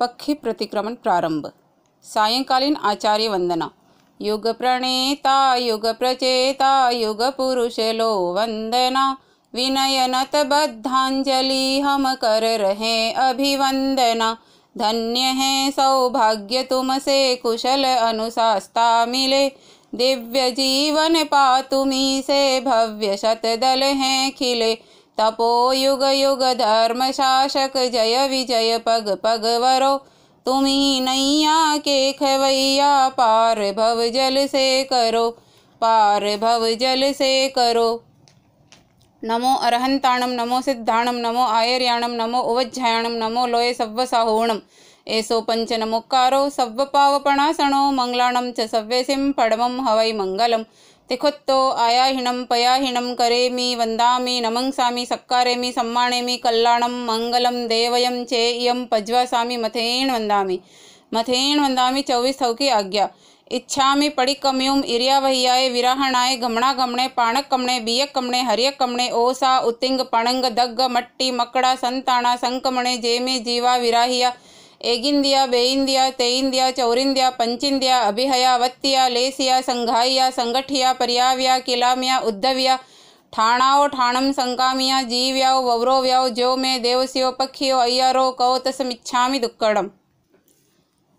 पक्षी प्रतिक्रमण प्रारंभ सायंकालीन आचार्य वंदना युग प्रणेता युग प्रचेता युग पुरुष लो वंदना विनयनत बद्धांजलि हम कर रहे अभिवंदना धन्य है सौभाग्य तुमसे कुशल अनुशास्ता मिले दिव्य जीवन पा तुम्हें से भव्य शतदल हैं खिले तपोयुग युग धर्म शासक जय विजय पग पग वरो तुम्ही नैया के खवैया पार भव जल से करो पार भव जल से करो नमो अरहंताणम नमो सिद्धाणम नमो आयर्याणम नमो उवध्यायाणम नमो लोये सव्वसाहोणम एसो पंच नमोकारो सव्वपावपणासणो मंगलाणम च सव्यसिं पड़म हवई मंगलम तिखुत्तो आयाहिणम पयाहिणं करेमी वन्दामि नमंसामि सक्कारेमि सम्माणेमि कल्याणं मङ्गलं देवयं चेयम इयं पज्वासामि मथेण वन्दामि मथेण वंदामी चौबीस सौ की आज्ञा इच्छा में पड़ी कम्यूम इरिया वहियाए विराहणाए घमणा घमणे पाणक कमणे बियक कमणे हरियक कमणे ओसा उत्तिंग पणंग दग्ग मट्टी मकड़ा संताणा संकमणे जेमे जीवा विराहिया एगिंदिया बेइंदिया तेइंदिया चौरिंदिया पंचिंदिया अभिहया वत्तिया लेसिया संघाइया संगठिया पर्याव्या किलामिया उद्धव्या ठाणाओ ठाणम संकामिया जीव्याओ वव्रोव्याओ ज्यो मे देवस्यो पक्षियो अय्यारो कौतसमिच्छामि दुक्कडम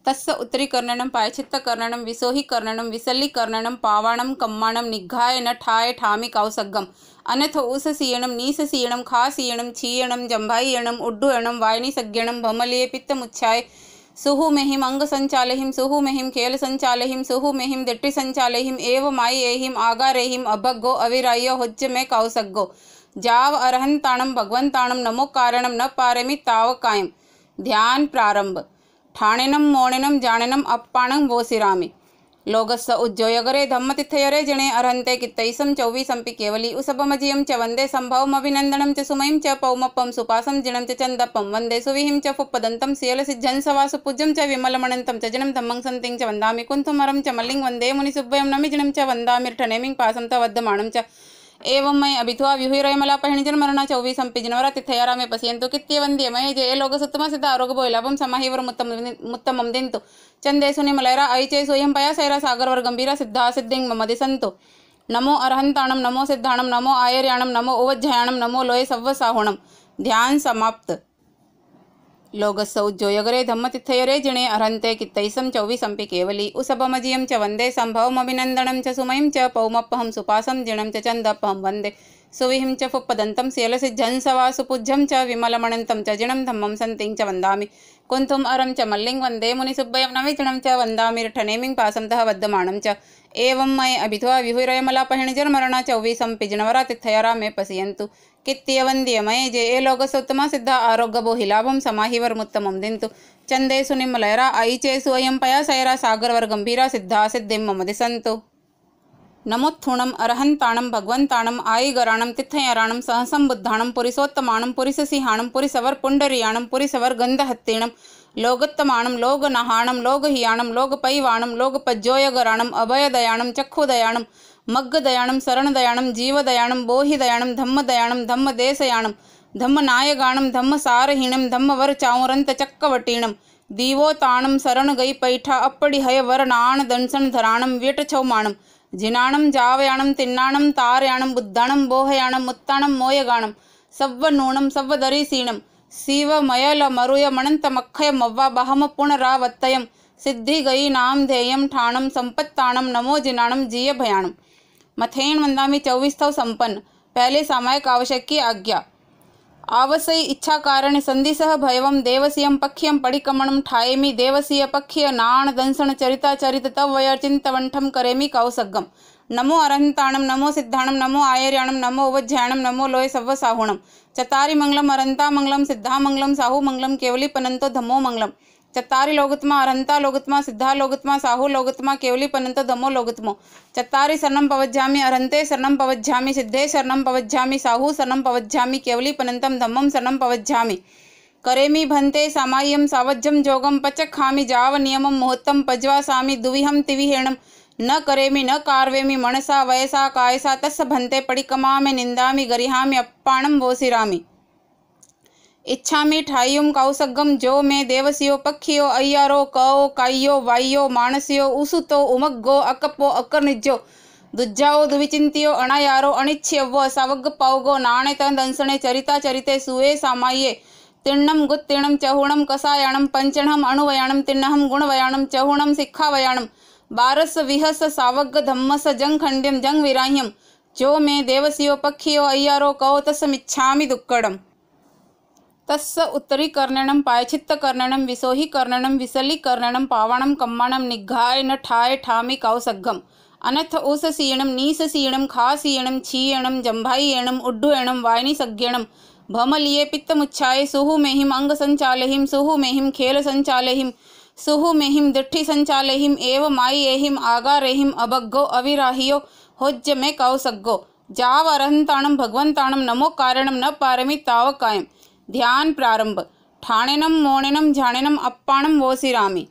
तस्य उत्तरीकर्णन पायचित्तकर्णनम विसोहिकर्णनम विसल्लिकर्णनम पावाण कम्माण निघायन ठाय ठामी कौसगम अनथ ऊससीयणम नीससीयणम खासीयणम छीयणम जम्भायणम उड्डुयणम वायनिसज्ञणम भमलिये पित्तमुच्छाय सुहु मेहिम अंग संचालहिम सुहु मेहिम खेल संचालहिम सुहु मेहिम दिट्टि संचालहिम एव माई एहिम आगारेहिम अभग्गो अविराय हुज्ज मे कौसग्गो जाव अरहंताणम भगवंताणम नमो कारणम न पारेमि ताव कायम ध्यान प्रारंभ ખાણેનમ મોણેનમ જાણેનમ અપપાણં વોસિરામી લોગસ સ ઉજ્જોય કરે ધમ્મતિથયરે જણે અરંતે કિતૈસમ 24 સંપ કેવલી ઉસપમજીયમ ચવંદે સંભવમ વિનંદનમ ચ સુમયમ ચ પૌમપમ સુપાસમ જીણંત ચંદપમ વંદે સુવિહિમ ચ ફપદંતમ સિયલ સિદ્ધં સવાસુ પૂજ્યમ ચ વિમલ મનંતમ તજનમ ધમ્મંગ સંતિંગ ચ વંદામિ કુંત મરમ ચમલ્લિંગ વંદે મુનિ સુબ્યમ નમિ જીણંત ચ વંદામિ રઠનેમ પાસંતવદ્દ માણમ ચ एवं मैं अभिथुआ विहुरय मला पहिणिजन मरणा चौबीस जनवरा तिथयारा में पश्यंतु कित्य वंद्य मैं जय लोग सुतम सिद्ध आरोग्य बोलाभम समाहिवर मुत्तम मुत्तमम दिंतु चंदेशु निमलयरा अयचय सोयम पया सैरा सागर वर गंभीरा सिद्धा सिद्धि मम दिशंत नमो अरहंताणम नमो सिद्धाणम नमो आयर्याणम नमो उवज्जयाणम नमो लोय सव्व ध्यान समाप्त लोकसौ जोयगरे धम्मतिथयरे जिणे अर्हंते कितैसम चौवीसंपी केवली उसपमजीय च वंदे संभवमभिनंदनम च सुमय च पौमप्पम सुपासम जिणम च वंदे सुविहिम च फुप्पदंतम शेल सिज्झंसवासुपूज्यम च विमलमणंतम च जिणम धम्मम संतिं च वंदामि कुंतुम अरम च मल्लिंग वंदे मुनिसुब्बयम नमिजिणम च वंदामि रठनेमिं पासंतः बद्धमाणम च एवं मय अभिथ्वा विहुरयमलापहिणिजर्मरण चौवीसंपि जिणवरातिथयरा मे पशियंतु ಕಿತ್ತಿಯ ವಂದಿಯಮಯ ಜಯ ಲೋಕಸೋತ್ತಮ ಸಿದ್ಧ ಆರೋಗ್ಯಭೋಹಿ ಲಾಭಂ ಸಮಾಹಿವರ್ಮುತ್ತಮಂ ದಿಂತು ಚಂದೇಸು ನಿಮ್ಮ ಲಯರ ಐಚೇಸು ಅಯಂ ಪಯಸಯರ ಸಾಗರವರ ಗಂಭೀರ ಸಿದ್ಧಾ ಸಿದ್ಧಿಂ ಮಮದಿ ಸಂತು ನಮೋತ್ಥೂಣಂ ಅರ್ಹಂತಾಣಂ ಭಗವಂತಾಣಂ ಆಯಿಗರಾಣಂ ತಿಥಯರಾಣಂ ಸಹಸಂ ಬುದ್ಧಾಣಂ ಪುರಿಸೋತ್ತಮಾಣಂ ಪುರಿಸಸಿಹಾಣಂ ಪುರಿಸವರ್ ಪುಂಡರಿಯಾಣಂ ಪುರಿಸವರ್ ಗಂಧಹತ್ತೀಣಂ लोगोत्तमाणं लोगनहाणं लोगहियाणं लोगपैवाणं लोगपज्योयगराणम् अभयदयाणं चक्षुदयाणं मग्गदयाणं शरणदयाणं जीवदयाणं बोहिदयाणं धम्मदयाणं धम्मदेशयाणं धम्मनायगाणं धम्मसारहीणं धम्मवरचामुरन्तचक्रवटीणं दीवोताणं शरणगैपैठा अप्पडिहयवरणाणदंशनधराणं व्यटछौमाणं जिनाणं जावयाणं तिन्नाणं तारयाणं बुद्धाणं बोहयाणं उत्ताणं मोयगाणं सव्वनूणं सव्वदरीसीणं सीवमयलमरुयमणन्तमक्षयमव्वाबहमपुणरावत्तयं सिद्धिगयीनां ध्येयं ठाणं सम्पत्ताणं नमो जीय भयाणम मथेण मंदामी चौवीसव संपन्न पहले सामायिक आवश्यक की आज्ञा आवसई इच्छा कारण संधि सह भयवम देवसीयम पक्ष्यम ठाएमी देवसीय पक्ष्य नाण दंशन चरिता चरित तवय चिंतवंठम करेमी कौसगम नमो अरहंताणम नमो सिद्धाणम नमो आयर्याणम नमो उवज्याणम नमो लोय सव साहुणम चतारी मंगलम अरंता मंगलम सिद्धा मंगलम साहु मंगलम केवली पनंतो धमो मंगलम चतारी लोकतमा अरंता लोकतमा सिद्धा लोकतमा साहू लोकतमा केवली पनंत दमो लोकतमो चतारी शरण पवज्यामी अरंते शरण पवज्यामी सिद्धे शरण पवज्यामी साहू शरण पवज्यामी केवली पनंतम धम्मम शरण पवज्यामी करेमी भन्ते सामयम सावज्जम जोगम पचखामी जाव नियमम मुहूर्तम पज्वासामी दुविहम तिविहेणम न करेमी न कार्वेमी मनसा वयसा कायसा तस्स भन्ते पड़िकमा में निंदा गरिहामी अप्पाणम वोसिरामी इच्छा ठायुम कौसगम जो मे देवसियो पक्षियो अय्यारो कौ काइयो वाइयो मानसियो उसुतो उमग्गो अकपो अकर्निज्यो दुज्जाओ दुविचिंतियो अणयारो अणिच्छ्यव सवग पौगो नाणे तंद अंसणे चरिता चरिते सुए सामाये तिण्णम गुत्तीर्णम चहूणम कसायाणम पंचणम अणुवयाणम तिण्णहम गुणवयाणम चहूणम सिक्खावयाणम बारस विहस सावग धम्मस जंगखंड्यम जंग विराह्यम जो मे देवसियो पक्षियो अय्यारो कौ तस्मिच्छामि दुक्कडम तस् उत्तरीकर्णम पायचित्तकर्णम विसोहिकर्णम विसलीकर्णम पावाण कम्मणम निघाय न ठाय ठामि कौसघम अनथ उस सीणम नीस सीणम खा सीणम छीयणम जम्भाइयणम वायनी पित्त मुच्छाए सुहु मेहिम अंग संचालहिम सुहु मेहिम खेल संचालहिम सुहु मेहिम संचालहिम एव माई एहिम आगारेहिम अबग्गो अविराहियो होज्य में कौसग्गो जाव अरहंताणम भगवंताणम नमो कारणम न पारमी ताव कायम ध्यान प्रारंभ ठाणिनम मोणिनम झाणिनम अप्पाणम वो सिरामी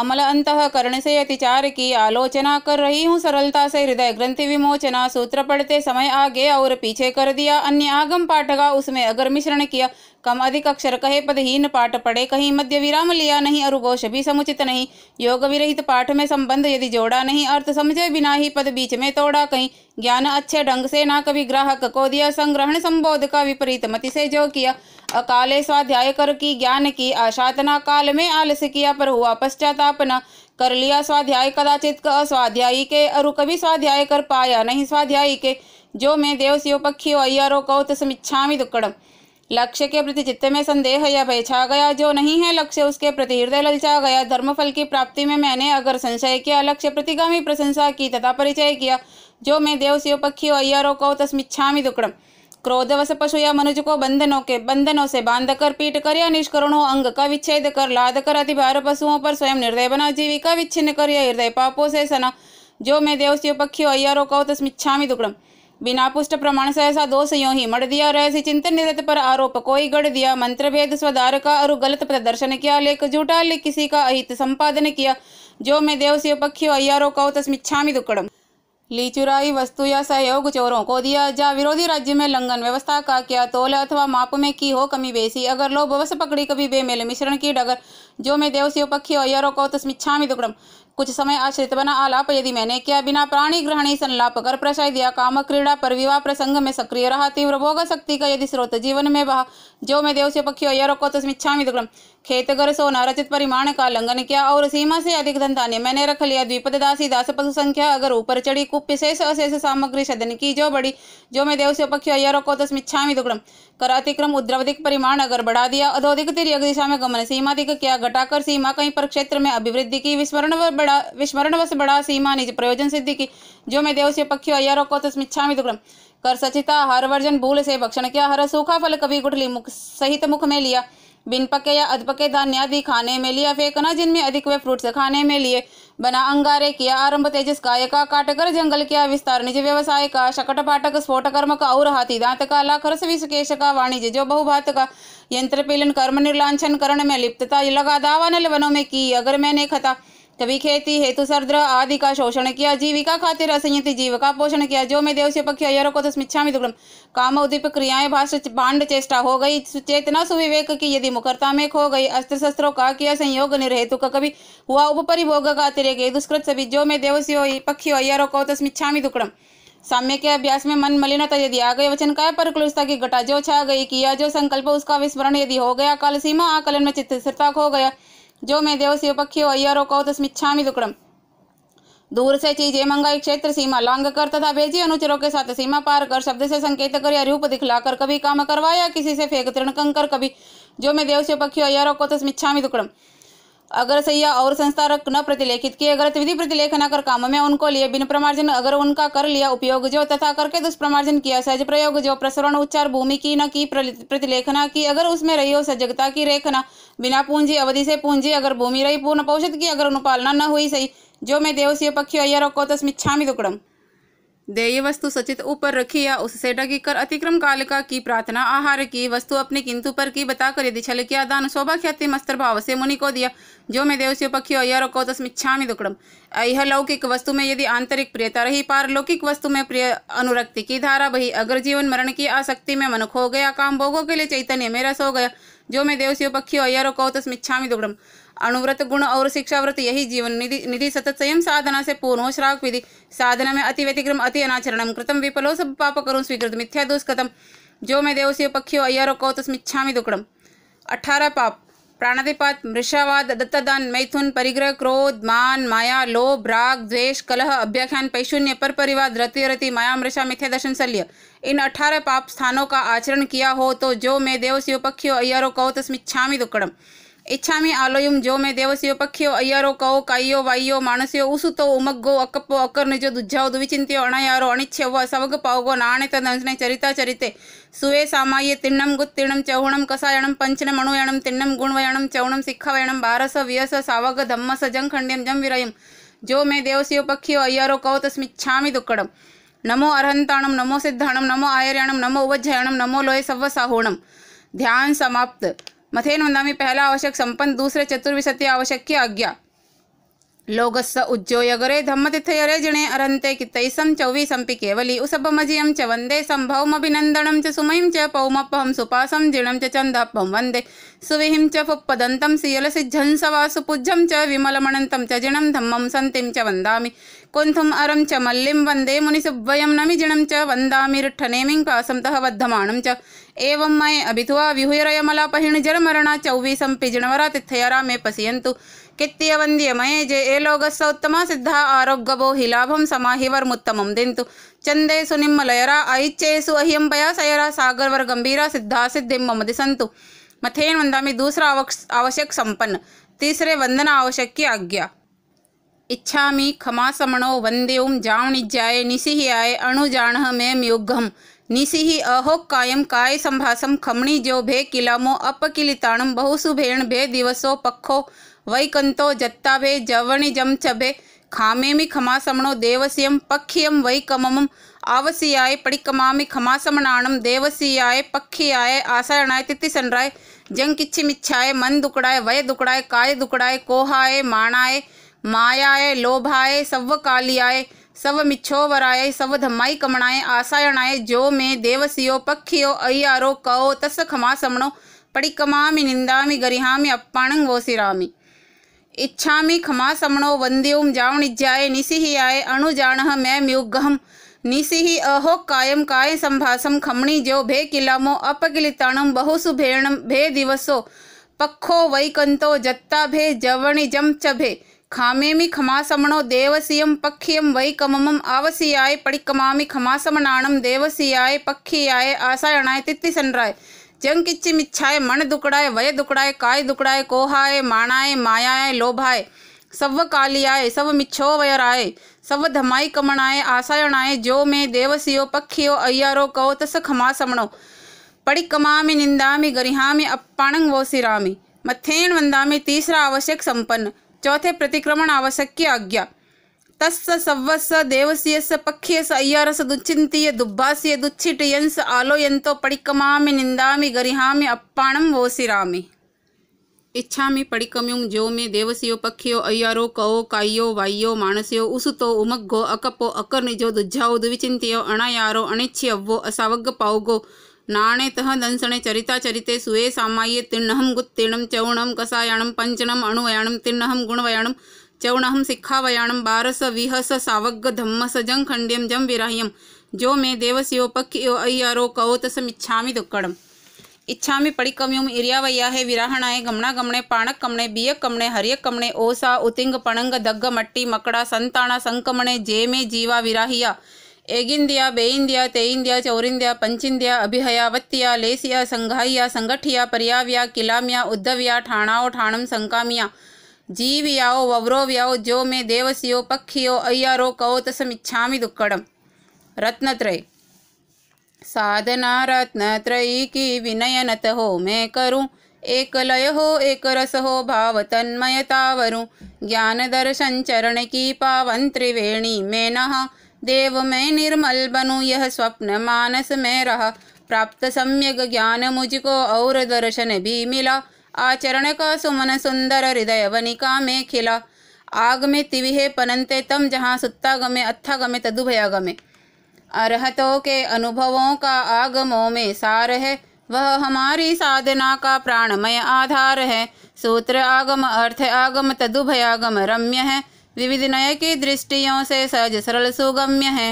अमल अंत कर्ण से अतिचार की आलोचना कर रही हूँ सरलता से हृदय ग्रंथि विमोचना सूत्र पढ़ते समय आगे और पीछे कर दिया अन्य आगम पाठगा उसमें अगर मिश्रण किया कम अधिक अक्षर कहे पद हीन पाठ पढ़े कहीं मध्य विराम लिया नहीं अरुघोष भी समुचित नहीं योग विरहित पाठ में संबंध यदि जोड़ा नहीं अर्थ समझे बिना ही पद बीच में तोड़ा कहीं ज्ञान अच्छे ढंग से ना कभी ग्राहक को दिया संग्रहण संबोध का विपरीत मति से जो किया अकाले स्वाध्याय कर की ज्ञान की आशातना काल में आलस किया पर हुआ पश्चाताप न कर लिया स्वाध्याय कदाचित अस्वाध्यायी के अरु कभी स्वाध्याय कर पाया नहीं स्वाध्यायी के जो मैं देवस्यो पक्षी अय्यारो कौत समीक्षा दुकड़म लक्ष्य के प्रति चित्त में संदेह या भय छा गया जो नहीं है लक्ष्य उसके प्रति हृदय ललचा गया धर्मफल की प्राप्ति में मैंने अगर संशय किया लक्ष्य प्रतिगामी प्रशंसा की तथा परिचय किया जो मैं देव शिव पक्षी अय्यारो को तस्मिच्छामी दुकड़म क्रोधवश पशु या मनुज को बंधनों के बंधनों से बांध कर पीट कर या निष्करणों अंग का विच्छेद कर लाद कर अति भार पशुओं पर स्वयं निर्दय बना जीविका विच्छिन्न कर या हृदय पापों से सना जो मैं देव शिव पक्षी अय्यारो को तस्मिच्छामी दुकड़म बिना पुष्ट प्रमाण से ऐसा दोष यो ही मर दिया और ऐसी चिंतन निरत पर आरोप कोई गढ़ दिया मंत्र भेद स्वधार का और गलत प्रदर्शन किया लेख झूठा लेख किसी का अहित संपादन किया जो मैं देव से पक्षियों अयारों का तस्मिच्छामी दुक्कड़म ली वस्तु या सहयोग चोरों को दिया जा विरोधी राज्य में लंघन व्यवस्था का क्या तोल अथवा माप में की हो कमी बेसी अगर लोग बवस पकड़ी कभी बेमेल मिश्रण की डगर जो मैं देवसी पक्षी और यारों को तस्मिच्छामी दुकड़म कुछ समय आश्रित बना आलाप यदि मैंने किया बिना प्राणी ग्रहणी संलाप कर प्रसाय दिया काम क्रीड़ा पर विवाह प्रसंग में सक्रिय रहा तीव्र भोग शक्ति का यदि स्रोत जीवन में बहा जो मैं देव से पक्षियों यरो को तस्मिच्छामी तो दुग्रम खेत घर सोना रचित परिमाण का लंघन किया और सीमा से अधिक धन धान्य मैंने रख लिया द्विपद दासी दास पशु संख्या अगर ऊपर चढ़ी कुप्य शेष अशेष सामग्री सदन की जो बड़ी जो मैं देव से पक्षियों यरो को तस्मिच्छामी तो दुग्रम कर अतिक्रम उद्रवधिक परिमाण अगर बढ़ा दिया अधोधिक तिरक दिशा में गमन सीमा अधिक किया घटाकर सीमा कहीं पर क्षेत्र में अभिवृद्धि की विस्मरण बढ़ा विस्मरण वश बढ़ा सीमा निज प्रयोजन सिद्धि की जो मैं देवस्य पक्षी अयारो को तस्मिच्छामि तो दुक्रम कर सचिता हर वर्जन भूल से भक्षण किया हर सूखा फल कभी गुठली मुख सहित मुख में लिया बिन पके या अधपके धान्यादि खाने में लिया फेंकना जिनमें अधिक वे फ्रूट्स खाने में लिए बना अंगारे किया आरंभ तेजस का एका काटकर जंगल किया विस्तार निज व्यवसाय का शकट पाटक स्फोट कर्म का और हाथी दांत का खरस विषकेश का वाणिज्य जो बहुभात का यंत्र पीलन कर्म निर्लांछन करण में लिप्तता लगा दावा नल वनों में की अगर मैंने खता कभी तो खेती हेतु सर्द्र आदि का शोषण किया जीविका खातिर असंयत जीव का पोषण किया जो मैं देवस्य पक्षी अयरों को तस्मिच्छा तो दुग्रम काम उदीप क्रियाएं भाष भांड चेष्टा हो गई चेतना सुविवेक की यदि मुखरता में खो गई अस्त्र शस्त्रों का किया संयोग निर्हेतु का कभी हुआ उपपरिभोग का अतिरेक दुष्कृत सभी जो मैं देवस्य पक्षी अयरों को तस्मिच्छा तो दुग्रम साम्य के अभ्यास में मन मलिनता यदि आ गई वचन का पर की घटा जो छा गई किया जो संकल्प उसका विस्मरण यदि हो गया काल सीमा आकलन में चित्त स्थिरता खो गया जो मैं देवशिवपक्षियों तो कौतस में दुकड़म दूर से चीजें मंगाई क्षेत्र सीमा लांग कर तथा भेजी अनुचरों के साथ सीमा पार कर शब्द से संकेत कर या रूप दिखलाकर कभी काम करवाया किसी से फेंक तृणकंकर कभी जो मैं देवशिव पक्षी अय्यारों को तस्मिच्छामी तो दुकड़म अगर सैया और संस्कारक न प्रतिलेखित किए गलत विधि प्रतिलेखन कर काम में उनको लिए बिन प्रमार्जन अगर उनका कर लिया उपयोग जो तथा करके दुष्प्रमार्जन किया सहज प्रयोग जो प्रसरण उच्चार भूमि की न की प्रतिलेखना की अगर उसमें रही हो सजगता की रेखना बिना पूंजी अवधि से पूंजी अगर भूमि रही पूर्ण पौषद की अगर अनुपालना न हुई सही जो मैं देवसीय पक्षी अयर को तस्मिच्छामी दुकड़म देय वस्तु सचित ऊपर रखी या उससे डगी कर अतिक्रम कालिका की प्रार्थना आहार की वस्तु अपने किंतु पर की बताकर यदि छल किया दान ख्याति मस्तर भाव से मुनि को दिया जो मैं देवस्य पक्षियो यारो को तो में दुकड़म यह लौकिक वस्तु में यदि आंतरिक प्रियता रही पारलौकिक वस्तु में प्रिय अनुरक्ति की धारा बही अगर जीवन मरण की आसक्ति में मन खो गया काम भोगों के लिए चैतन्य में सो गया जो मैं देवस्य पक्षियो यारो को तो में दुकड़म अणुव्रत गुण और शिक्षाव्रत यही जीवन निधि निधि सतत संयम साधना से पूर्ण हो श्राव विधि साधना में अति व्यतिक्रम अति अनाचरण कृतम विपलो सब पाप करो स्वीकृत मिथ्या दुष्कृतम जो मैं देवसी पक्षियो अय्यारो कौतस्मिच्छामी तो दुकड़म अठारह पाप प्राणाधिपात मृषावाद दत्तदान मैथुन परिग्रह क्रोध मान माया लोभ राग द्वेष कलह अभ्याख्यान पैशून्य पर परिवाद रति रति माया मृषा मिथ्या दर्शन शल्य इन अठारह पाप स्थानों का आचरण किया हो तो जो मैं देव पक्षियों पक्षियो अय्यारो कौतस्मिच्छामी तो दुक्कड़म ಇಚ್ಛಾಮಿ ಆಲೋಯುಂ ಜೋಮೆ ದೇವಸಿಯೋ ಪಕ್ಷಿಯೋ ಅಯ್ಯಾರೋ ಕವೋ ಕಾಯಿಯೋ ವಾಯಿಯೋ ಮಾಣಸಿಯೋ ಉಸುತೋ ಉಮಗ್ಗೋ ಅಕ್ಕಪ್ಪೋ ಅಕ್ಕರ್ನಿಜೋ ದುಜ್ಜಾವೋ ದುವಿಚಿಂತ್ಯೋ ಅಣಯಾರೋ ಅಣಿಚ್ಛವ್ವ ಸವಗ ಪಾವಗೋ ನಾಣೆ ತಂದಂಜನೆ ಚರಿತಾ ಚರಿತೆ ಸುವೆ ಸಾಮಾಯೆ ತಿಣ್ಣಂ ಗುತ್ ತಿಣ್ಣಂ ಚೌಣಂ ಕಸಾಯಣಂ ಪಂಚನ ಮಣುಯಣಂ ತಿಣ್ಣಂ ಗುಣವಯಣಂ ಚೌಣಂ ಸಿಖವಯಣಂ ಬಾರಸ ವಿಯಸ ಸಾವಗ ಧಮ್ಮಸ ಜಂ ಖಂಡ್ಯಂ ಜಂ ವಿರಯಂ जो मैं देवसियो पक्षियो अय्यारो कहो तस्मिच्छामि दुक्कडम नमो अरहंताणम नमो सिद्धाणम नमो आयर्याणम नमो उवज्जयाणम नमो लोहे सव्व साहोणम ध्यान समाप्त मथेन मंदामी पहला आवश्यक संपन्न दूसरे चतुर्विशति आवश्यक की आज्ञा लोगस्स उज्जोयगरे धम्मतिथयरे जिणे अरन्ते कितैसं चौवीसंपि केवली उसपमजियं च वंदे सम्भौमभिनन्दनं च सुमयिं च पौमपहं सुपासं जिणम च चन्दप्पं वन्दे सुविहिं च पुप्पदन्तं सियलसिद्धंसवासुपूज्यं च विमलमणन्तं च जिणं धम्मं सन्तिं च वन्दामि कुन्थुम् अरम च वंदे वन्दे मुनिसुब्वयं जिणम च वंदा रिठ्ठनेमिं तह तः च एवं मये अभित्वा विहुरयमलापहिण जलमरणा चौबीसम पिजणवरा तिथयरा मे पश्यन्तु कित्य वन्द्य मये जे ए लोगस्स उत्तमा सिद्धा आरोग्यवो हि लाभं समाहिवर्मुत्तमं दिन्तु चन्दे सुनिम्मलयरा ऐच्चेषु अह्यम्बया सयरा सागरवर गंभीरा सिद्धा सिद्धिं मम दिसन्तु मथेन वंदामि दूसरा आवश्यक संपन्न तीसरे वंदना आवश्यक की आज्ञा इच्छामि खमासमणो वंदेऊं जावणिज्याय निसिह्याय अणुजाण मे योग्यम संभासम खमणी जो भे किलामो बहुसुभेण भे दिवसो पक्खो वैकन्तो जत्ताभे जवणिजं च भे खामेमि खमासमणो देवस्यं पक्ष्यं वैकममम् आवसियाय पडिकमामि खमासमणाणं देवसियाय पक्षियाय आसायणाय तिथिसनराय जंकिच्छिमिच्छाय मन दुकड़ाय वय दुकड़ाय काय दुकड़ाय कोहाय माणाय मायाय लोभाय सव्वकालियाय सवमिच्छोवराय धम्माई कमणाय आसायणाय जो में देवसियो पक्षियो अय्यारो कओ तस् खमासमणो पड़िकमामि निंदामि गरिहामि अप्पाणं इच्छा खमा समणो वन्द्यूं जावणिज्याय निसिहियाय अणुजाणः मे म्युग्गहं निसिहि अहो कायम काय संभासम खमणी जो भे किलामो अपकिलिताण बहुसु भे दिवसो पखो वैकंतो जत्ता भे जवणिजम च भे ఖామేమి ఖమాసమణో దేవసియం పక్ష్యం వై కమమం ఆవసియాయ పడికమామి आसायणाय దేవసియాయ संराय जंग किच्चि मिच्छाय मन दुकड़ाय वय दुकड़ाय काय दुकड़ाय कोहाय माणाय मायाय लोभाय सव कालियाय सव मिच्छो वयराय सव धमाई कमणाय आसायणाय जो मे देवसियो पक्षियो अय्यारो कौ तस खमासमणो पड़िकमामि निंदामि गरिहामी अप्पाणंग वो मथेन वंदा तीसरा आवश्यक संपन्न चौथे प्रतिक्रमण आवश्यक आज्ञा तस्स सव्वस्स देवस्यस्स पक्ष्यस अय्यारस दुच्चिंतीय दुब्बास्य दुच्छिटयंस आलोयन्तो पडिकमामि निन्दामि गरिहामि अप्पाणं वोसिरामि इच्छामि पडिकम्युं जो में देवसियो पक्षियो अय्यारो कौ कायो वायो मानसियो उसुतो उमग्गो अकपो अकर्निजो दुज्झाओ दुविचिन्तियो अणायारो अणिच्छ्यव्वो असावग्गपाओगो नाणेतः दंसणे चरिताचरिते सुये सामाये तिण्णहं गुत्तीर्णं चौणं कसायाणं पंचनम अणुवयाणं तिण्णहं गुणवयाणं चौणहं सिक्खावयाणं बारस विहस सवग्ग धम्मस जं खंड्यम जम विराह्यम जो मे देवस्योपक्यो अय्यारो कवोत समिच्छामि दुक्कडम् इच्छामि पडिकम्युम् इर्यावय्याहे विराहणाय गमणागमणे कमणे बियकमणे कमणे ओसा उतिंग पणंग दग्ग मट्टी मकड़ा संताना संकमणे जे मे जीवा विराहिया एगिंदिया बेइंदिया तेइंदिया चौरिंदिया पंचिंदिया अभिहया वत्तिया लेसिया संघाइया संगठिया परियाव्या किलाम्या उद्धव्या ठाणाओ ठाणम संकामिया जीवियाओ वव्रोव्याओ जो मे देवसियो पक्षियो अय्यारो कौ तसमिच्छा दुक्कडम रत्नत्रय साधना रत्नत्रयी की विनयनत हो मैं करूँ एक लय हो एक रस हो भाव तन्मयता ज्ञान दर्शन चरण की पावन त्रिवेणी मैं नहा देव मैं निर्मल बनू यह स्वप्न मानस में रहा प्राप्त सम्यक ज्ञान मुझको और दर्शन भी मिला आचरण का सुमन सुंदर हृदय वनिका में खिला आग में तिविहे पनंते तम जहाँ सुत्ता गमे अत्था गमे तदुभया गमे अरहतों के अनुभवों का आगमो में सार है वह हमारी साधना का प्राणमय आधार है सूत्र आगम अर्थ आगम तदुभयागम रम्य है विविध नय की दृष्टियों से सहज सरल सुगम्य है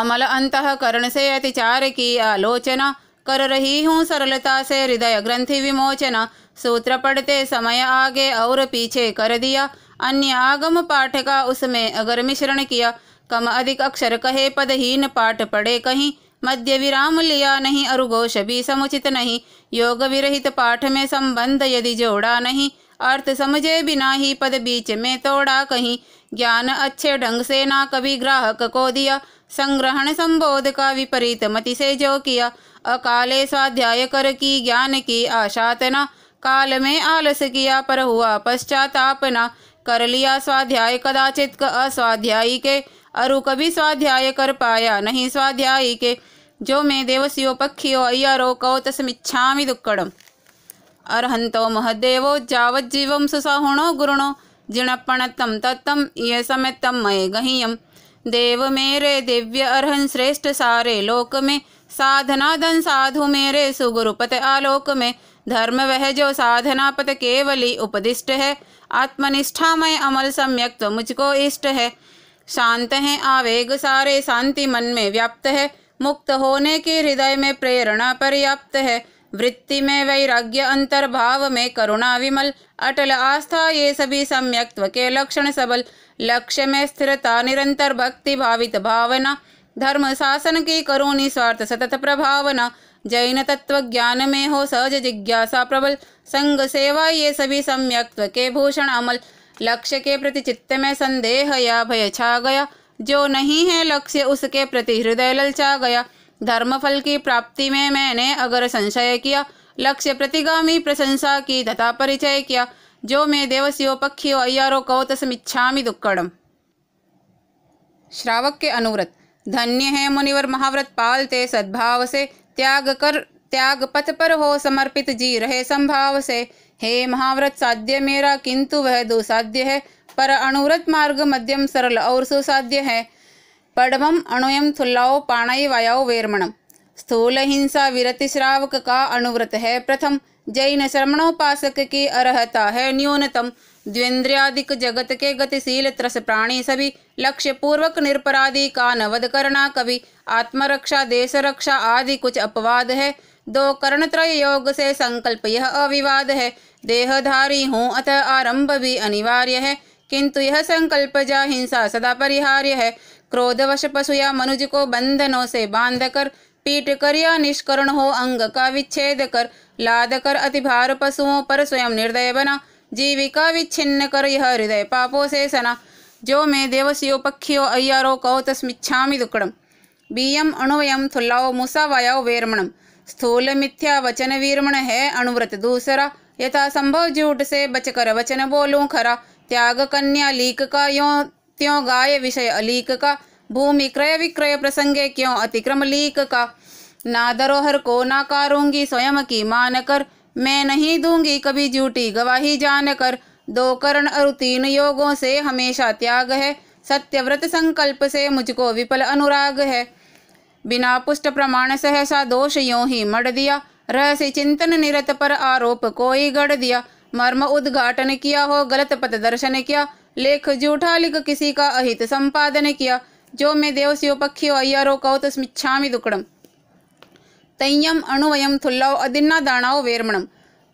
अमल अंतकरण से अतिचार की आलोचना कर रही हूँ सरलता से हृदय ग्रंथि विमोचना सूत्र पढ़ते समय आगे और पीछे कर दिया अन्य आगम पाठ का उसमें अगर मिश्रण किया कम अधिक अक्षर कहे पदहीन पाठ पढ़े कहीं मध्य विराम लिया नहीं अरुघोष भी समुचित नहीं योग विरहित पाठ में संबंध यदि जोड़ा नहीं अर्थ समझे बिना ही पद बीच में तोड़ा कहीं ज्ञान अच्छे ढंग से ना कभी ग्राहक को दिया संग्रहण संबोध का विपरीत मति से जो किया अकाले स्वाध्याय कर की ज्ञान की आशातना काल में आलस किया पर हुआ पश्चातापना कर लिया स्वाध्याय कदाचित अस्वाध्यायी के अरु कभी स्वाध्याय कर पाया नहीं स्वाध्यायी के जो मैं देवस्यो पक्षियो अय्यारो कौतसमिच्छामि दुक्कड़म ಅರ್ಹಂತೋ ಮಹದೇವೋ ಜಾವಜ್ಜೀವಂ गुरुणो ಗುರುಣೋ तम तत्म ये ಸಮೆತ್ತಂ मय गहियम देव मेरे दिव्य अर्हन श्रेष्ठ सारे लोक में साधना धन साधु मेरे सुगुरुपत आलोक में धर्म वह जो साधना पत केवली उपदिष्ट है आत्मनिष्ठा मय अमल सम्यक तो मुझको इष्ट है शांत है आवेग सारे शांति मन में व्याप्त है मुक्त होने के हृदय में प्रेरणा पर्याप्त है वृत्ति में वैराग्य अंतर्भाव में करुणा विमल अटल आस्था ये सभी सम्यक्त्व के लक्षण सबल लक्ष्य में स्थिरता निरंतर भक्ति भावित भावना धर्म शासन की करुणी निस्वार्थ सतत प्रभावना जैन तत्व ज्ञान में हो सहज जिज्ञासा प्रबल संग सेवा ये सभी सम्यक्त्व के भूषण अमल लक्ष्य के प्रति चित्त में संदेह या भय छा गया जो नहीं है लक्ष्य उसके प्रति हृदय ललचा गया धर्मफल की प्राप्ति में मैंने अगर संशय किया लक्ष्य प्रतिगामी प्रशंसा की तथा परिचय किया जो मैं देवस्यो पक्षियो अय्यारो कहो तस्मिच्छामि दुक्कड़म श्रावक के अनुव्रत धन्य है मुनिवर महाव्रत पालते सद्भाव से त्याग कर त्याग पथ पर हो समर्पित जी रहे संभाव से हे महाव्रत साध्य मेरा किंतु वह दुसाध्य है पर अनुव्रत मार्ग मध्यम सरल और सुसाध्य है पडवम अणुयम थुल्लाओ पाणय वायाओ वेरमणम स्थूल हिंसा विरति श्रावक का अनुव्रत है प्रथम जैन श्रमणोपासक की अर्हता है न्यूनतम द्विन्द्रियादिक जगत के गतिशील त्रस प्राणी सभी लक्ष्य पूर्वक निरपराधि का नवद करना कवि आत्मरक्षा देश रक्षा आदि कुछ अपवाद है दो कर्णत्रय योग से संकल्प यह अविवाद है देहधारी हूँ अतः आरंभ भी अनिवार्य है किंतु यह संकल्प जा हिंसा सदा परिहार्य है क्रोधवश पशु या मनुज को बंधनों से बांध कर पीट कर या निष्करण हो अंग का विच्छेद कर लाद कर भार पशुओं पर स्वयं निर्दय बना जीविका विच्छिन्न कर यह हृदय पापों से सना जो मैं देवसियो पक्षियो अयारो कौ तस्मिच्छा दुकड़म बीयम अणुवयम थुल्लाओ मुसावायाओ वेरमणम स्थूल मिथ्या वचन वीरमण है अणुव्रत दूसरा यथा संभव झूठ से बचकर वचन बोलूं खरा त्याग कन्या लीक का यो क्यों गाय विषय अलीक का भूमि क्रय विक्रय प्रसंगे क्यों अतिक्रम लीक का ना धरोहर को ना कारूंगी स्वयं की मान कर मैं नहीं दूंगी कभी झूठी गवाही जान कर दो करण और तीन योगों से हमेशा त्याग है सत्यव्रत संकल्प से मुझको विपल अनुराग है बिना पुष्ट प्रमाण सहसा दोष यों ही मड़ दिया रहस्य चिंतन निरत पर आरोप कोई गढ़ दिया मर्म उद्घाटन किया हो गलत पथ दर्शन किया लेख जूठा लिख किसी का अहित संपादन किया जो मैं देवस्यो पक्षियो अय्यारो कहो तस्मिच्छामि दुकड़म तय्यम अणुवयम थुल्लाव अदिन्ना दाणाओ वेरमणम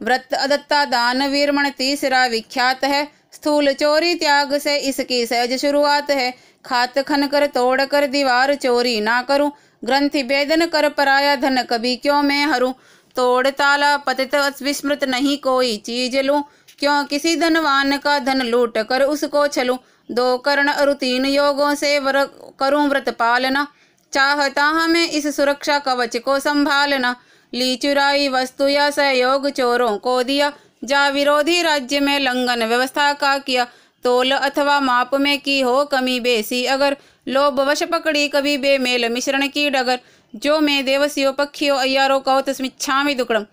व्रत अदत्ता दान वीरमण तीसरा विख्यात है स्थूल चोरी त्याग से इसकी सहज शुरुआत है खात खन कर तोड़ कर दीवार चोरी ना करूं ग्रंथि वेदन कर पराया धन कभी क्यों मैं हरू तोड़ ताला पतित विस्मृत नहीं कोई चीज लूं क्यों किसी धनवान का धन लूट कर उसको छलू दो कर्ण और तीन योगों से वर करूं व्रत पालना चाहता हमें हाँ इस सुरक्षा कवच को संभालना ली चुराई वस्तु या सहयोग चोरों को दिया जा विरोधी राज्य में लंगन व्यवस्था का किया तोल अथवा माप में की हो कमी बेसी अगर लोभवश पकड़ी कभी बेमेल मिश्रण की डगर जो मैं देवसियो पक्षियो अयारो कहो स्मिच्छामि दुकड़म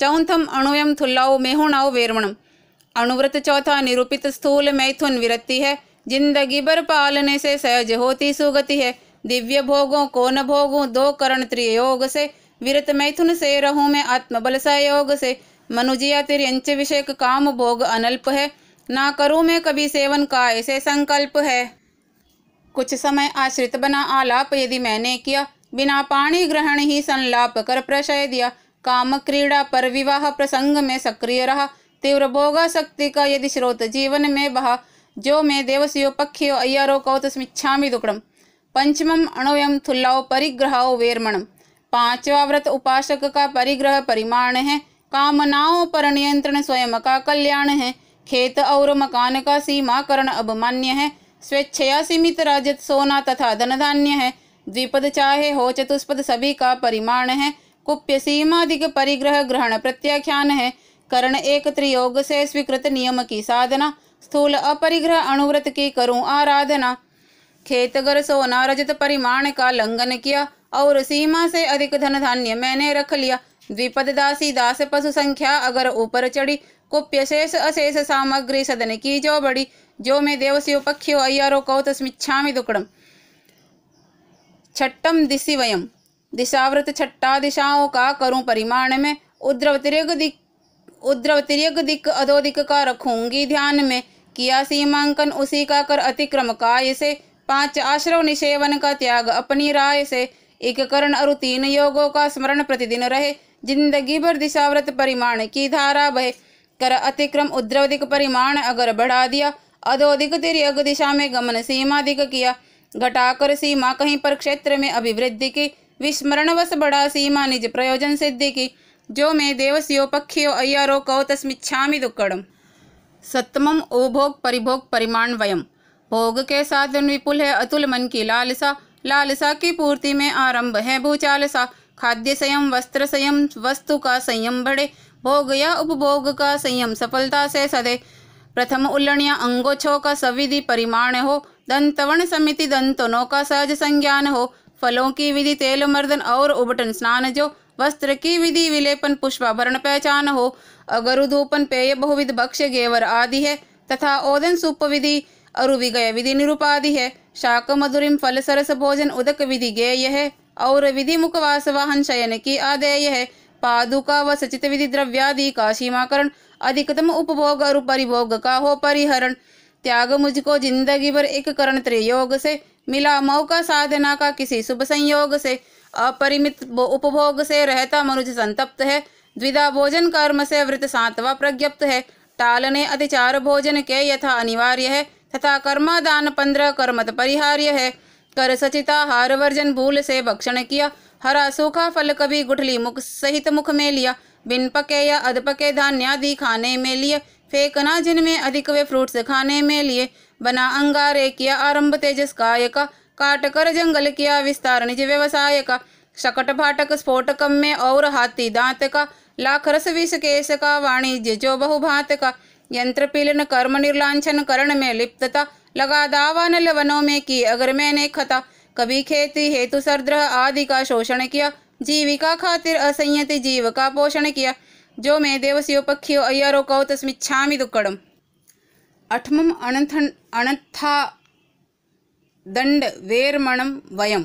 चौंथम अणुयम थुल्लाओ मेहुणाओ वेरमणम अनुवृत चौथा निरूपित स्थूल मैथुन विरक्ति है जिंदगी भर पालने से सहज होती सुगति है दिव्य भोगों को न भोगों दो करण त्रियोग से विरत मैथुन से रहूं मैं आत्म बल सहयोग से मनुजिया तिरंच विषेक काम भोग अनल्प है ना करूं मैं कभी सेवन का ऐसे संकल्प है कुछ समय आश्रित बना आलाप यदि मैंने किया बिना पाणी ग्रहण ही संलाप कर प्रशय दिया काम क्रीड़ा पर विवाह प्रसंग में सक्रिय रहा तीव्र भोग शक्ति का यदि स्रोत जीवन में बहा जो मैं देवस्यो पक्षियो अय्यारो कौतस्मिच्छामि दुकड़म पंचम अणुयम थुल्लाओ परिग्रहाओ वेरमणम पांचवा व्रत उपासक का परिग्रह परिमाण है कामनाओं पर नियंत्रण स्वयं का कल्याण है खेत और मकान का सीमाकरण मान्य है स्वेच्छया सीमित राजत सोना तथा धन धान्य है द्विपद चाहे हो चतुष्पद सभी का परिमाण है कुप्य सीमाधिक परिग्रह ग्रहण प्रत्याख्यान है करण एक त्रियोग से स्वीकृत नियम की साधना स्थूल अपरिग्रह अनुव्रत की करूं आराधना खेतगर सोना रजत परिमाण का लंघन किया और सीमा से अधिक धन धान्य मैंने रख लिया द्विपद दासी दास पशु संख्या अगर ऊपर चढ़ी कुप्य शेष अशेष सामग्री सदन की जो बड़ी जो मैं देवस्यो पक्षियो अय्यारो कौत स्मिच्छामि दुकड़म छट्टम दिशि वयम दिशावृत छट्टा दिशाओं का करूं परिमाण में उद्रव दिख उद्रव तिरक दिक अधोदिक का रखूंगी ध्यान में किया सीमांकन उसी का कर अतिक्रम काय से पांच आश्रव निषेवन का त्याग अपनी राय से एक करण और तीन योगों का स्मरण प्रतिदिन रहे जिंदगी भर दिशाव्रत परिमाण की धारा बहे कर अतिक्रम उद्रवधिक परिमाण अगर बढ़ा दिया अधोधिक तिरयग दिशा में गमन सीमाधिक किया घटाकर सीमा कहीं पर क्षेत्र में अभिवृद्धि की विस्मरणवश बढ़ा सीमा निज प्रयोजन सिद्धि की जो मे देवस्योपख्यो अय्यारो कौ तस्मिच्छामि दुक्कड़म सप्तमम ओभोग परिभोग परिमाण वयम भोग के साधन विपुल है अतुल मन की लालसा लालसा की पूर्ति में आरंभ है भूचालसा खाद्य संयम वस्त्र संयम वस्तु का संयम बढ़े भोग या उपभोग का संयम सफलता से सदे प्रथम उल्लणिया अंगोछो का सविधि परिमाण हो दंतवन समिति दंतनों का सहज संज्ञान हो फलों की विधि तेल मर्दन और उबटन स्नान जो वस्त्र की विधि विलेपन पुष्पाभरण पहचान हो अगरुधोपन पेय बहुविध भक्ष्य गेवर आदि है तथा ओदन सूप विधि अरुविगय विधि निरुपादि है शाक मधुरिम फल सरस भोजन उदक विधि गेय है और विधि मुखवास वाहन शयन की आदेय है पादुका व सचित विधि द्रव्यादि का सीमाकरण अधिकतम उपभोग और परिभोग का हो परिहरण त्याग मुझको जिंदगी भर एक करण त्रियोग से मिला मौका साधना का किसी शुभ संयोग से अपरिमित उपभोग से रहता मनुष्य संतप्त है द्विधा भोजन कर्म से वृत सातवा प्रज्ञप्त है टालने अतिचार भोजन के यथा अनिवार्य है तथा कर्मादान पंद्रह कर्मत परिहार्य है कर सचिता हार वर्जन भूल से भक्षण किया हरा सूखा फल कभी गुठली मुख सहित मुख में लिया बिन पके या अध पके धान्यादि खाने में लिए फेंकना जिनमें अधिक वे फ्रूट्स खाने में लिए बना अंगारे किया आरंभ तेजस काय का काटकर जंगल किया विस्तार निज व्यवसाय का शकट फाटक स्फोटक में और हाथी दांत का लाखरस विष केश का वाणिज्य जो बहुभात का यंत्र पीलन कर्म निर्लांछन करण में लिप्तता लगा दावा नल वनों में की अगर मैंने खता कभी खेती हेतु सरद्रह आदि का शोषण किया जीविका खातिर असंयत जीव का पोषण किया जो मैं देवस्यो पक्षियो अय्यारो कौ तस्मिच्छामि दुक्कड़म अठम अनंथन अनथा दंड वेरमणम वयम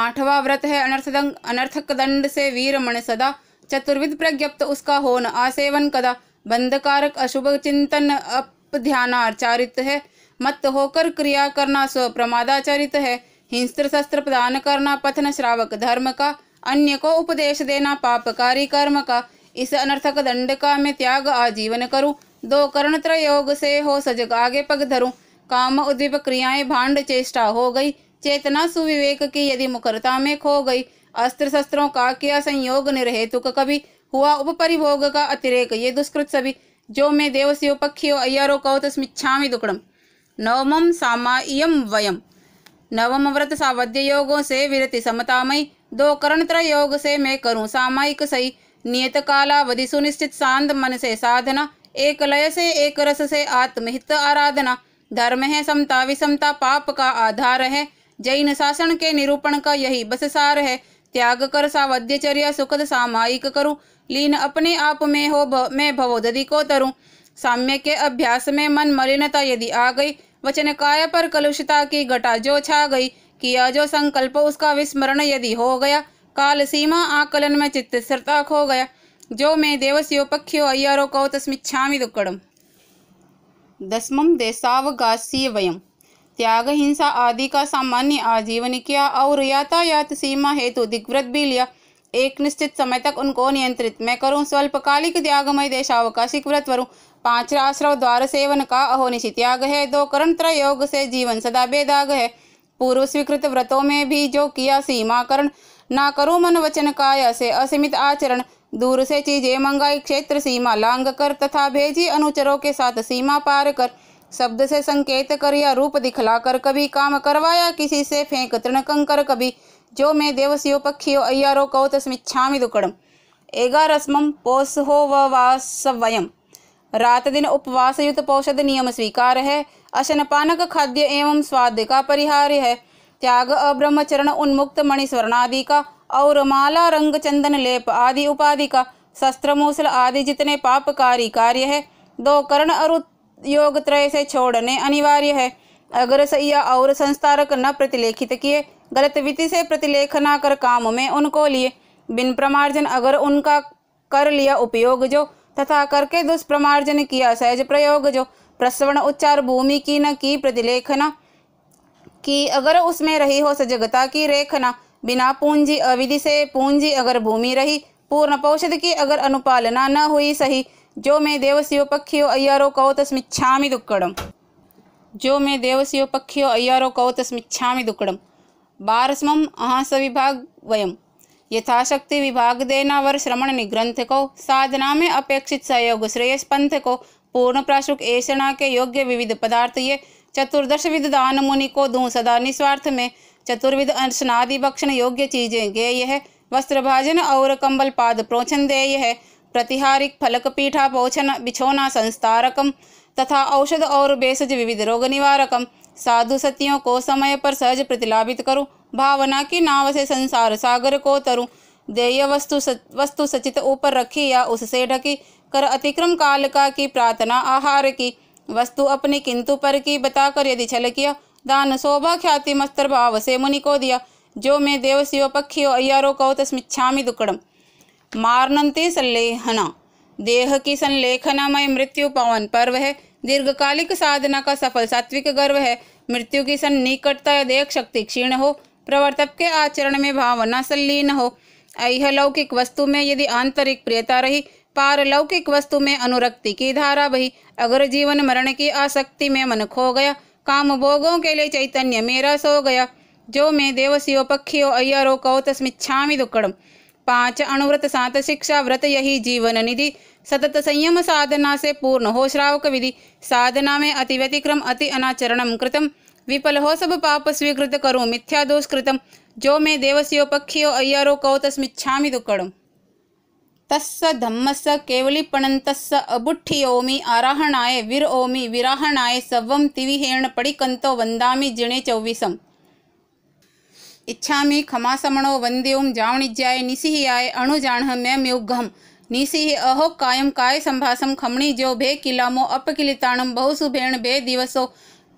आठवा व्रत है अनर्थदंग अनर्थक दंड से वीरमण सदा चतुर्विध प्रज्ञप्त उसका होन आसेवन कदा बंधकारक अशुभ चिंतन अपध्यानाचारित है मत होकर क्रिया करना स्वप्रमादाचरित है हिंस्त्र शस्त्र प्रदान करना पथन श्रावक धर्म का अन्य को उपदेश देना पापकारी कर्म का इस अनर्थक दंड का मैं त्याग आजीवन करूं दो कर्ण त्रयोग से हो सजग आगे पग धरूं काम उद्दीप क्रियाएं भांड चेष्टा हो गई चेतना सुविवेक की यदि मुखरता में खो गई अस्त्र शस्त्रों का किया संयोग निर्हेतुक कभी हुआ उपपरिभोग का अतिरेक ये दुष्कृत सभी जो मैं देवस्यो पक्षियो अय्यारो कहो तस्मिच्छामि दुकड़म नवम सामा वयम नवम व्रत सावध्य योगों से विरति समतामयी दो करण योग से मैं करूं सामायिक सही नियत कालावधि सुनिश्चित शांत मन से साधना एक लय से एक रस से आत्महित आराधना धर्म है समता विषमता पाप का आधार है जैन शासन के निरूपण का यही बस सार है त्याग कर सावध्यचर्या सुखद सामायिक करूं लीन अपने आप में हो मैं भवोदधि को तरूं साम्य के अभ्यास में मन मलिनता यदि आ गई वचन काय पर कलुषता की घटा जो छा गई किया जो संकल्प उसका विस्मरण यदि हो गया काल सीमा आकलन में चित्त सरता खो गया जो मैं देवस्यो पक्षियो अय्यारो कौतस्मिच्छामि दुक्कड़म दसमम देशावकाशीय वयम त्याग हिंसा आदि का सामान्य आजीवन किया और यातायात सीमा हेतु दिग्वृत भी लिया एक निश्चित समय तक उनको नियंत्रित मैं करूं स्वल्पकालिक त्यागमय देशावकाशिक व्रत करूँ पांच आश्रव द्वार सेवन का अहोनिशी त्याग है दो करण त्रयोग से जीवन सदा बेदाग है पूर्व स्वीकृत व्रतों में भी जो किया सीमा करण ना करो मन वचन काय से असीमित आचरण दूर से चीजें मंगाई क्षेत्र सीमा लांग कर तथा भेजी अनुचरों के साथ सीमा पार कर शब्द से संकेत कर या रूप दिखलाकर कभी काम करवाया किसी से फेंक तृणकंकर कभी जो मैं देवसियो पक्षियो अयारो कौ तस्मिच्छामि दुकड़म एगा रस्म पोस हो वयम रात दिन उपवास युत पौषध नियम स्वीकार है अशन पानक खाद्य एवं स्वाद का परिहार्य है त्याग अब्रह्मचरण उन्मुक्त मणि स्वर्णादि का और माला रंग चंदन लेप आदि उपाधि का शस्त्र मूसल आदि जितने पापकारी कार्य है दो कर्ण और योग त्रय से छोड़ने अनिवार्य है अगर सैया और संस्कारक न प्रतिलेखित किए गलत विधि से प्रतिलेख कर काम में उनको लिए बिन प्रमार्जन अगर उनका कर लिया उपयोग जो तथा करके दुष्प्रमार्जन किया सहज प्रयोग जो प्रसवण उच्चार भूमि की न की प्रतिलेखना की अगर उसमें रही हो सजगता की रेखना बिना पूंजी अविधि से पूंजी अगर भूमि रही पूर्ण पौषद की अगर अनुपालना न हुई सही जो मैं देवस्यो पक्षियो अयारो कहो तस्मिच्छामि दुक्कड़म जो मैं देवस्यो पक्षियो अयारो कहो तस्मिच्छामि दुक्कड़म बारसम अहास विभाग वयम यथाशक्ति विभाग देना वर श्रमण निग्रंथ को साधना में अपेक्षित सहयोग श्रेयस पंथ को पूर्ण प्राशुक ऐसा के योग्य विविध पदार्थ ये चतुर्दश विध दान मुनि को दूं सदा निस्वार्थ में चतुर्विध अंशनादि भक्षण योग्य चीजें गेय है वस्त्र भाजन और कम्बल पाद प्रोचन देय है प्रतिहारिक फलक पीठा पोछन बिछोना संस्तारकम तथा औषध और बेसज विविध रोग निवारकम साधु सतियों को समय पर सहज प्रतिलाभित करु भावना की नाव से संसार सागर को तरु देय वस्तु सच, वस्तु सचित ऊपर रखी या उससे ढकी कर अतिक्रम काल का की प्रार्थना आहार की वस्तु अपनी किंतु पर की बताकर यदि छल किया दान शोभा ख्याति मस्तर भाव से मुनि को दिया जो मैं देवसियो पक्षियो अयारो कहो तस्मिच्छा दुकड़म मारनंते संलेहना देह की संलेखना मृत्यु पवन पर्व है दीर्घकालिक साधना का सफल सात्विक गर्व है मृत्यु की सन्निकटता देख शक्ति क्षीण हो प्रवर्तक के आचरण में भावना संलीन हो अहलौकिक वस्तु में यदि आंतरिक प्रियता रही पारलौकिक वस्तु में अनुरक्ति की धारा बही अगर जीवन मरण की आसक्ति में मन खो गया काम भोगों के लिए चैतन्य मेरा सो गया जो मैं देवसियो पक्षियों अय्यरो कौतस्मिच्छामि दुक्कड़म पांच अणुव्रत सात शिक्षा व्रत यही जीवन निधि सतत संयम साधना से पूर्ण हो श्रावक विधि साधना में अति व्यतिक्रम अति अनाचरणम कृतम विपल हो सब पाप स्वीकृत करूँ मिथ्या दोष कृतम जो मैं देवस्यो पक्षियो अय्यारो कौतस्मिच्छामि दुक्कड़म तस्स धम्मस्स केवलीपणंतस्स अबुठियोमी आराहणाय वीर ओमी विराहणाय सवम तिविहेण पड़िकंतो वन्दामि जिणे चौबीसम इच्छा खमासमणो वंद्यों जावणिज्याय निसिहियाय अणुजाणह मेम्युग्घं निसिह अहो कायम काय संभासं जो भे किलामो अपकिलिताणं बहुसुभेण भे दिवसो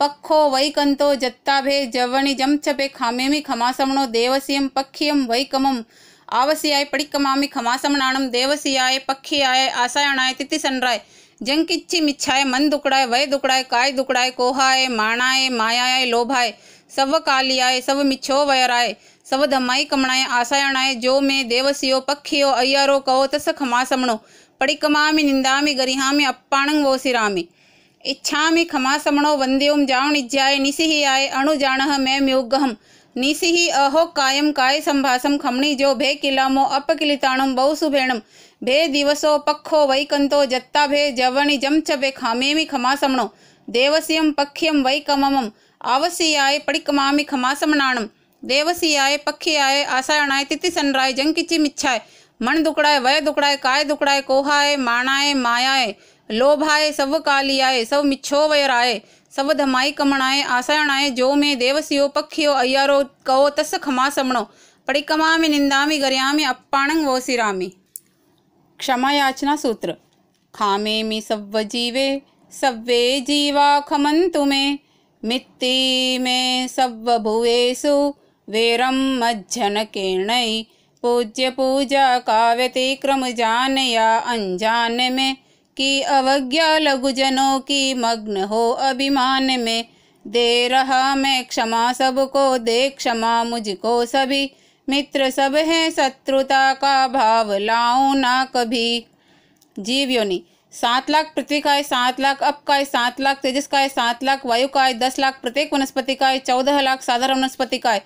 पक्खो वैकंतो जत्ता भे च पे खामेमी खमासमणो देवस्यं पक्ष्यं वैकमम आवस्याय पडिक्कमामि खमासमणाणम देवस्याय पक्षियाय आसायणाय तिथिसनराय जंग मिच्छाय मन दुकड़ाय वय दुकड़ाय काय दुकड़ाय कोहाय माणाय मायाय लोभाय सव कालियाय सव मिच्छो वयराय सव धमाई कमणाय आसायणाय जो मे देवसियो पक्षियो अय्यारो कहो तस खमासमणो पड़िकमा निंदा गरिहा अप्पाणं वोसिरा इच्छा खमासमणो वन्द्यों जावणिज्याय निसिहियाय अणुजाणः मैं योगहम् ही अहो काय संभाषम कायसम्भासं जो भे किलामो अपकिलिताणं बहुसुभेणं भे दिवसोपक्षो वैकन्तो जत्ताभे जवणिजं च भे खामेमि खमासमणो देवस्यं पख्यम वैकम आवस्याय पडिकमामि खमासमणाणं देवस्याय पक्ष्याय आसायणाय तिथिसनराय जंकिचिमिच्छाय मन दुकड़ाय वय दुकड़ाय काय दुकड़ाय कोहाय माणाय मायाय लोभाय सव कालियाय सव मिच्छोवयराय सव धमाई कमणाय आसायणाय जो में देवसियो पक्षियो अय्यारो कवो तस खमा समणो परिक्रमा में निंदा में गरिया में में क्षमा याचना सूत्र खामे मी सव जीवे सव्वे जीवा खमंतु मे मित्ति में सव भुवेशु वेरम मज्जन किरणय पूज्य पूजा क्रम जान जानया अनजान में की अवज्ञा लघुजनों की मग्न हो अभिमान में दे रहा मैं क्षमा सबको दे क्षमा मुझको सभी मित्र सब हैं शत्रुता का भाव लाओ ना कभी जीव योनि सात लाख पृथ्वी का है सात लाख अप का है सात लाख तेजस का है सात लाख वायु का है दस लाख प्रत्येक वनस्पति का है चौदह लाख साधारण वनस्पति का है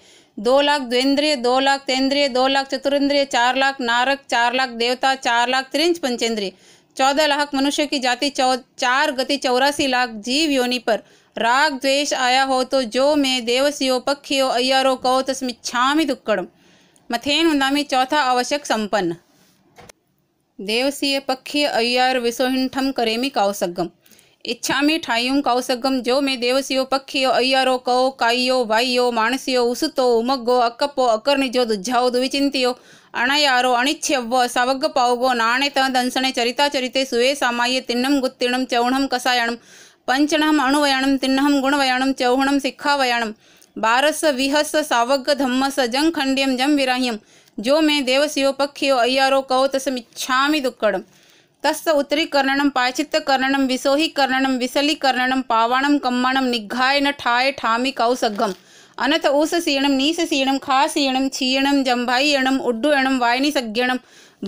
दो लाख द्वेंद्रिय दो लाख तेंद्रिय दो लाख चतुरेंद्रिय चार लाख नारक चार लाख देवता चार लाख त्रिंज पंचेंद्रिय चौदह लाख मनुष्य की जाति चौ चार गति चौरासी लाख जीव योनि पर राग द्वेष आया हो तो जो मैं देवसियो पक्षियो अय्यारो कहो तस्मिच्छामी दुक्कड़ मथेन उन्दामी चौथा आवश्यक संपन्न देवसीय पक्षी अय्यार विसोहिंठम करेमी काउसगम इच्छामी ठायुम काउसगम जो मैं देवसियो पक्षियो अय्यारो कहो काइयो वाइयो मानसियो उसुतो उमगो अकपो अकर्णिजो दुझाओ दुविचिंतियो अणयारो अणिछव्वो सवग पावो नाणय दंशन चरिता चरिते सुवेशम तिन्नम गुत्तिणम चौणम कसायणम पंचणम अणुवयाणम तिन्नम गुणवयणम चौहणम सिखावयणम बारस विहस सवग धम्मस जं खंड्यम जम विराह्यम जो मे देव शिवपक्ष्यो अय्यारो कौ तस्म्छा दुक्कड़म तस् उत्तरीकर्णन पाचित्तकर्णन विसोहिकर्णन विसलीकर्णन पावाणम कम्मणम निघाय न ठाय ठा कौसघम अनथ ऊस सीण नीस सीण खा सीण छीणम जंभाई एणम उड्डू एणम वायनी सज्ञण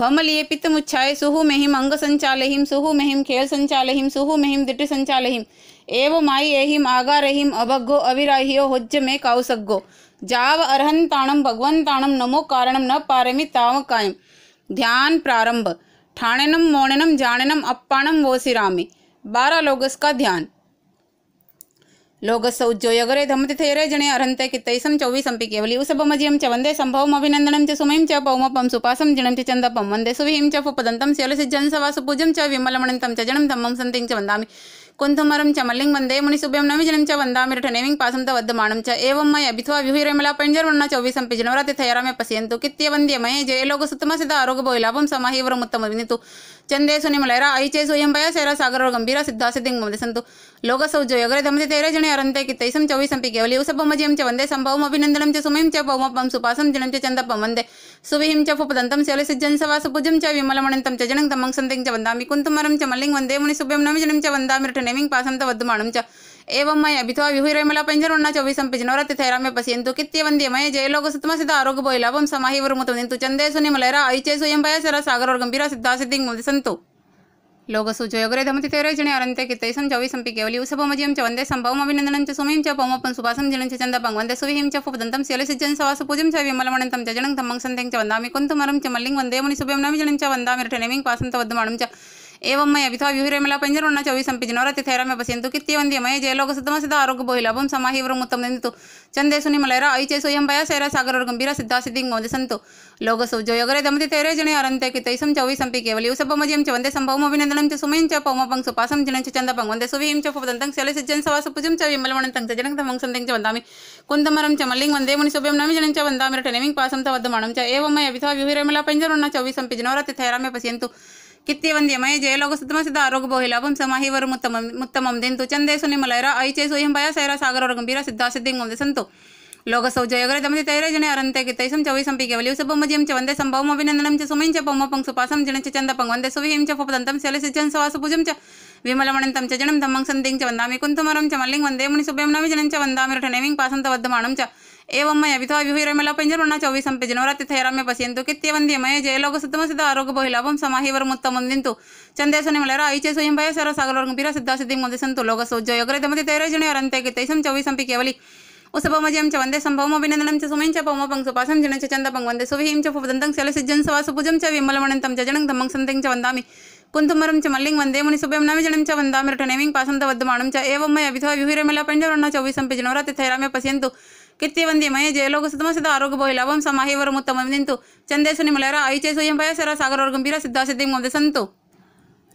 भम लिए पित्त मुच्छाय सुहु मेहिम अंग संचालहिम सुहु मेहिम खेल संचालहिम सुहु मेहिम दिट संचालहिम एव माई एहिम आगारहिम अभग्गो अविराहियो हुज्ज मे काउसग्गो जाव अर्हंताणम भगवंताणम नमो कारणम न पारमि ताव कायम ध्यान प्रारंभ ठाणनम मौणनम जाननम अप्पाणम वो सिरामी बारह लोगस का ध्यान लोकसौज्योगरे धमति थेरे जणे अरन्ते कित्तैसं चौवीसंपि केवली उसभमजियं च वंदे संभव अभिनंदन च सुमयं च पौमपं सुपासं जनं च चन्दपं वन्दे सुविहिं च पुपदन्तं सवास सवासुपूजं च विमलमणन्तं च जनं धम्म सन्तिं च वन्दामि कुंथमरम च मल्लिं वन्दे मुनिसुभ्यं नविजनं च वन्दामि रठनेमिं पासं तवद्धमाणं च एवं मयि अभित्वा विहुरेमला पञ्जर्वर्ण चौविसंपि जनवरा तिथयरा मे कित्य वंद्य पश्यन्तु कित्ये वन्द्यमये जये लोकसुत्तमसिद्ध आरोग्यभोलाभं समाहि वरमुत्तमविनितु ಚಂದೇಸು ನಿಮ್ಮ ಲಯರ ಐಚೇಸು ಎಂಬಯ ಸೇರ ಸಾಗರ ಗಂಭೀರ ಸಿದ್ಧಾಸಿದ್ಧಿಂಗ್ ಮಮದೆ ಸಂತು ಲೋಕಸೌಜೋ ಯಗರೆ ಧಮತೆ ತೇರೆ ಜಣೆ ಅರಂತೆ ಕಿತ್ತೈಸಂ ಚೌವಿಸಂಪಿ ಕೇವಲಿ ಉಸಪಮಜಿಯಂ ಚ ವಂದೇ ಸಂಭವಂ ಅಭಿನಂದನಂ ಚ ಸುಮಯಂ ಚ ಪೌಮಪಂ ಸುಪಾಸಂ ಜಣಂ ಚ ಚಂದಪಂ ವಂದೇ ಸುವಿಹಿಂ ಚ ಪುಪದಂತಂ ಸೇಲೆ ಸಿಜ್ಜನ್ ಸವಾ ಸುಪುಜಂ ಚ ವಿಮಲಮಣಂತಂ ಚ ಜನಂ ತಮಂ ಸಂತಿಂ ಚ ವಂದಾಮಿ ಕುಂತುಮರಂ ಚ ಮಲ್ಲಿಂಗ್ ವಂದೇ ಮುನಿ ಸುಭ್ಯಂ ನಮಿ ಜನಂ ಚ ವಂದಾಮಿ ರಠ ನೇಮಿಂಗ್ ಪಾಸಂ ತ ವದ್ದುಮಾಣಂ ಚ एवं मैं अभिथवा विहुरेमला पंजरुण्णा चौबीसम पिजनोरति थैराम्य पश्यन्तु कित्यवन्द्यमय जयलोक सुतम सिद्ध आरोग्य बोलावम समाहि वरुमुतम निन्तु चंदेसु निमलैरा ऐचेसु यम भयसरा सागरोर गंभीरा सिद्धा सिद्धिं मुदिसन्तु लोकसु जयोगरे धमति तेरे जने अरंते कितैसं चौबीसं पि केवली उसपमजियं च वंदे सम्भवम् अभिनन्दनं च सुमीं च पमोपं सुभासं जनं च चन्दपं वन्दे सुविहिं च फुपदन्तं शैलसिज्जं सवास पूजं च विमलमणन्तं च धम्मं सन्दें च वन्दामि कुन्तुमरं च मल्लिं वन्दे मुनिसुभ्यं नमि जनं च वन्दामि रठनेमिं पासन्तवद्धमाणं च एवं मैं अभी था पंजर उन्ना चौबीस अभिथा व्यूहिरेमिला पंजरुण चौबीसंपिजनोर तिथैराम्य बसेन्तु कित्यवन्द्यमय जयलोक सिद्धम सिद्ध आरोग्य बोहिल अब समाही उत्तम समाहिव्रमुत्तम तो चंदे सुनी मलेरा आई चे सोयम भया सेरा सागर और गंभीर सिद्धा सिद्धि गोंद संतु लोग जो योगरे दमति तेरे जने अरंते कि तैसम चौबीसंपि केवल युसपमजयम च वंदे संभवम अभिनंदनम च सुमयं च पौमपं सुपासम जनं च पंग वंदे सुभिं च पवदंतं शैले सिज्जन सवास पुजं च विमलवणंतं च जनक तमंग संतं च वंदामि कुंदमरम च मल्लिं वंदे मुनिसुभ्यं नमि जनं च वंदामि रटनेमिं पासं तवद्दमानं च एवमय अभिथा पंजर उन्ना व्यूहिरेमिला पंजरुण चौबीसंपिजनोर तिथैराम्य पश्यन्तु కిత్తివంద్యమై జయలోక సుతమసిద ఆరోగ్య లాభం సమాహివరు ముత్తమం ముత్తమం దింతు చందేసు నిమలైరా ఐ చేసు ఏంబయ సైరా సాగరవర గంభీర సిద్ధాసిద్ధింగొంది సంతు లోక సౌజయగర దమతి తైర జన అరంతే కితైసం చవైసం పి కేవలి సబమ్మ జిం చ వందే సంభవం అభినందనం చ సుమిం చ పొమ్మ పంక్సు పాసం జన చ చంద పంగ్ వందే సువిహిం చ పదంతం శలసి జన్ సవాసు భుజం చ విమలమణంతం చ జనం దమ్మంగ్ సంధింగ్ చ వందామి కుంతుమరం చ మల్లింగ్ వందే ముని సుభ్యం నవి జనం చ వందామి రఠనేమింగ్ పాసంత వద్దమాణం చ एवं मैं अभी अभी तो पेंजर चौबीस एवमय अभिताभिहुरमिलपञ्जरुणा चौबीसं जनवरातिथैराम्य पश्यन्तु कित्यवन्द्यमय जयलोक सिद्ध आरोग्य बहुलाभं समाहिवरमुत्तमं दिन्तु चन्देशनि मलरा ऐचे स्वयं भय सर सागलोरं वीर सिद्धासिद्धिं मुदिसन्तु लोकसौज्जयोगरदमति तैरजणयोरन्त्यकि तैसं चौबीसं पि केवली उसपमजयं च वन्दे सम्भवम् अभिनन्दनं च सुमयं च पौमपङ्क्सुपासं जन च चन्दपं वन्दे सुविहीं च पुपदन्तं शलसिज्जं सवासुभुजं च विमलमणन्तं तम जनं धम्मं सन्तिं च वन्दामि कुन्तुमरं च मल्लिं वन्दे मुनिसुभ्यं नवजनं च वन्दामि रटनेमिं पासं तवद्माणं च एवं मैं मय अभिधो विहुरमिला पञ्जवर्णा चौविसं पिजनोरा तिथैराम्य पश्यन्तु ಕೀರ್ತಿವಂದ್ಯಮಯ ಜಯಲೋಕ ಸುತಮಸಿದ ಆರೋಗ್ಯ ಬಹು ಲವಂಸ ಮಹೇವರ ಮುತ್ತ ಮಂದಿಂತು ಚಂದೇಶ ನಿಮಲರ ಐಚೇಸು ಎಂಬಯ ಸರ ಸಾಗರವರ್ಗಂಭೀರ ಸಿದ್ಧಾಸಿದ್ಧಿಂ ವಂದಸಂತು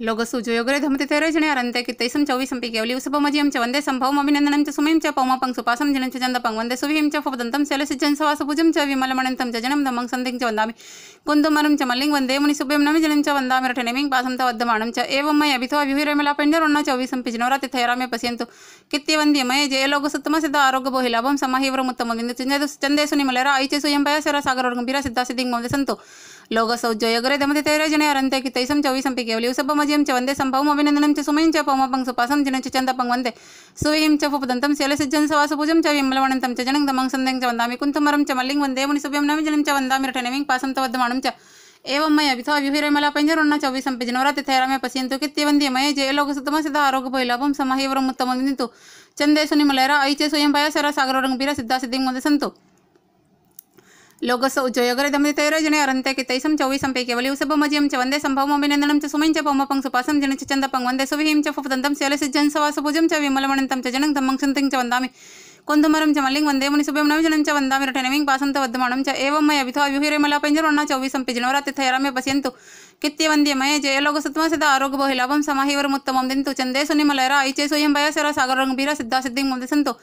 लोग सुजयोग्रे धमति तेरे जने अरंते कि तेसम चौबीसम पी केवली उसे पमजी हम चवंदे संभव अभिनंदन हम चुमे हम चपाऊ मापंग सुपासम जने चुजन पंग वंदे सुवी हम चपाऊ दंतम सेले सिजन सवास पुजम चवी मले मने तम जजनम धमंग संदिग्ध चवंदा मी कुंदो मरम वंदे मुनि सुबे हम नमी जने चवंदा मेरठे ने मिंग पासम तव एवं मैं अभी तो अभी हुई रे मेला पंजर उन्ना चौबीसम पी जनोरा ते थेरा में कित्य वंदी मैं जे लोग सत्तम सिद्ध आरोग्य बोहिलाभम समाहिवर मुत्तम विंदु चंदे सुनी मलेरा आई चेसु सेरा सागर और सिद्धा सिद्धिंग मोदे संतु లోగ సౌజ్జో ఎగరేదమతి తేరేజనయార్ అంతేకి తైసం చవి సంపి కేవలి ఉసభమజయం చ వందే సంభవం అభినందనం చ సుమయం చ పౌమపం సుపాసం జిన చ చందపం వందే సువేయం చ ఉపదంతం శైలసిజ్జన్ సవాసపూజం చ విమలవనంతం చ జనం దమం సందేం చ వందామి కుంతుమరం చ మల్లింగ్ వందే ముని సుభ్యం నమి జనం చ వందామి రటనమిం పాసం తవద్దమాణం చ एवं मय अभिथ अभिहिरमला पंजरुण्ण चौबीसं पिजनवरा तिथैरा मे पश्यन्तु कित्यवन्द्य मय जय लोकसुतम सिद्ध आरोग्य भैलाभं समाहि वरमुत्तमं निन्तु चन्दे सुनिमलैरा ऐचे स्वयं भया सरा सागरोरङ्गीरा सिद्धा सिद्धिं वन्दे सन्तु लोकस उज्जयोग्रे दम तेरोजने अरंते कितईसम चौवीसम पे केवल युष मजियम च वंदे संभव अभिनंदन च सुम च पौम पंग सुपासम जन चंद पंग वंदे सुवीम चुपदंतम शैल सिज्जन सवास भुजम च विमलमणंत च जनक धम्म संति च वंदा कुंदमर च मलिंग वंदे मुनि सुभम नवजन च वंदा रटनवी पासंत वर्धमण च एवम अभिथ अभ्युहिमलापंजरण चौवीसम पे जनवरातिथ यमे पश्यंत कित्य वंद्य मय जय लोग सत्मा सिद्ध आरोग्य बोहिलाभम समाहिवर मुत्तम दिंतु चंदे सुनिमलरा ऐचे सुयम भयसरा सागर रंग भीरा सिद्धा सिद्धि मुदसंतु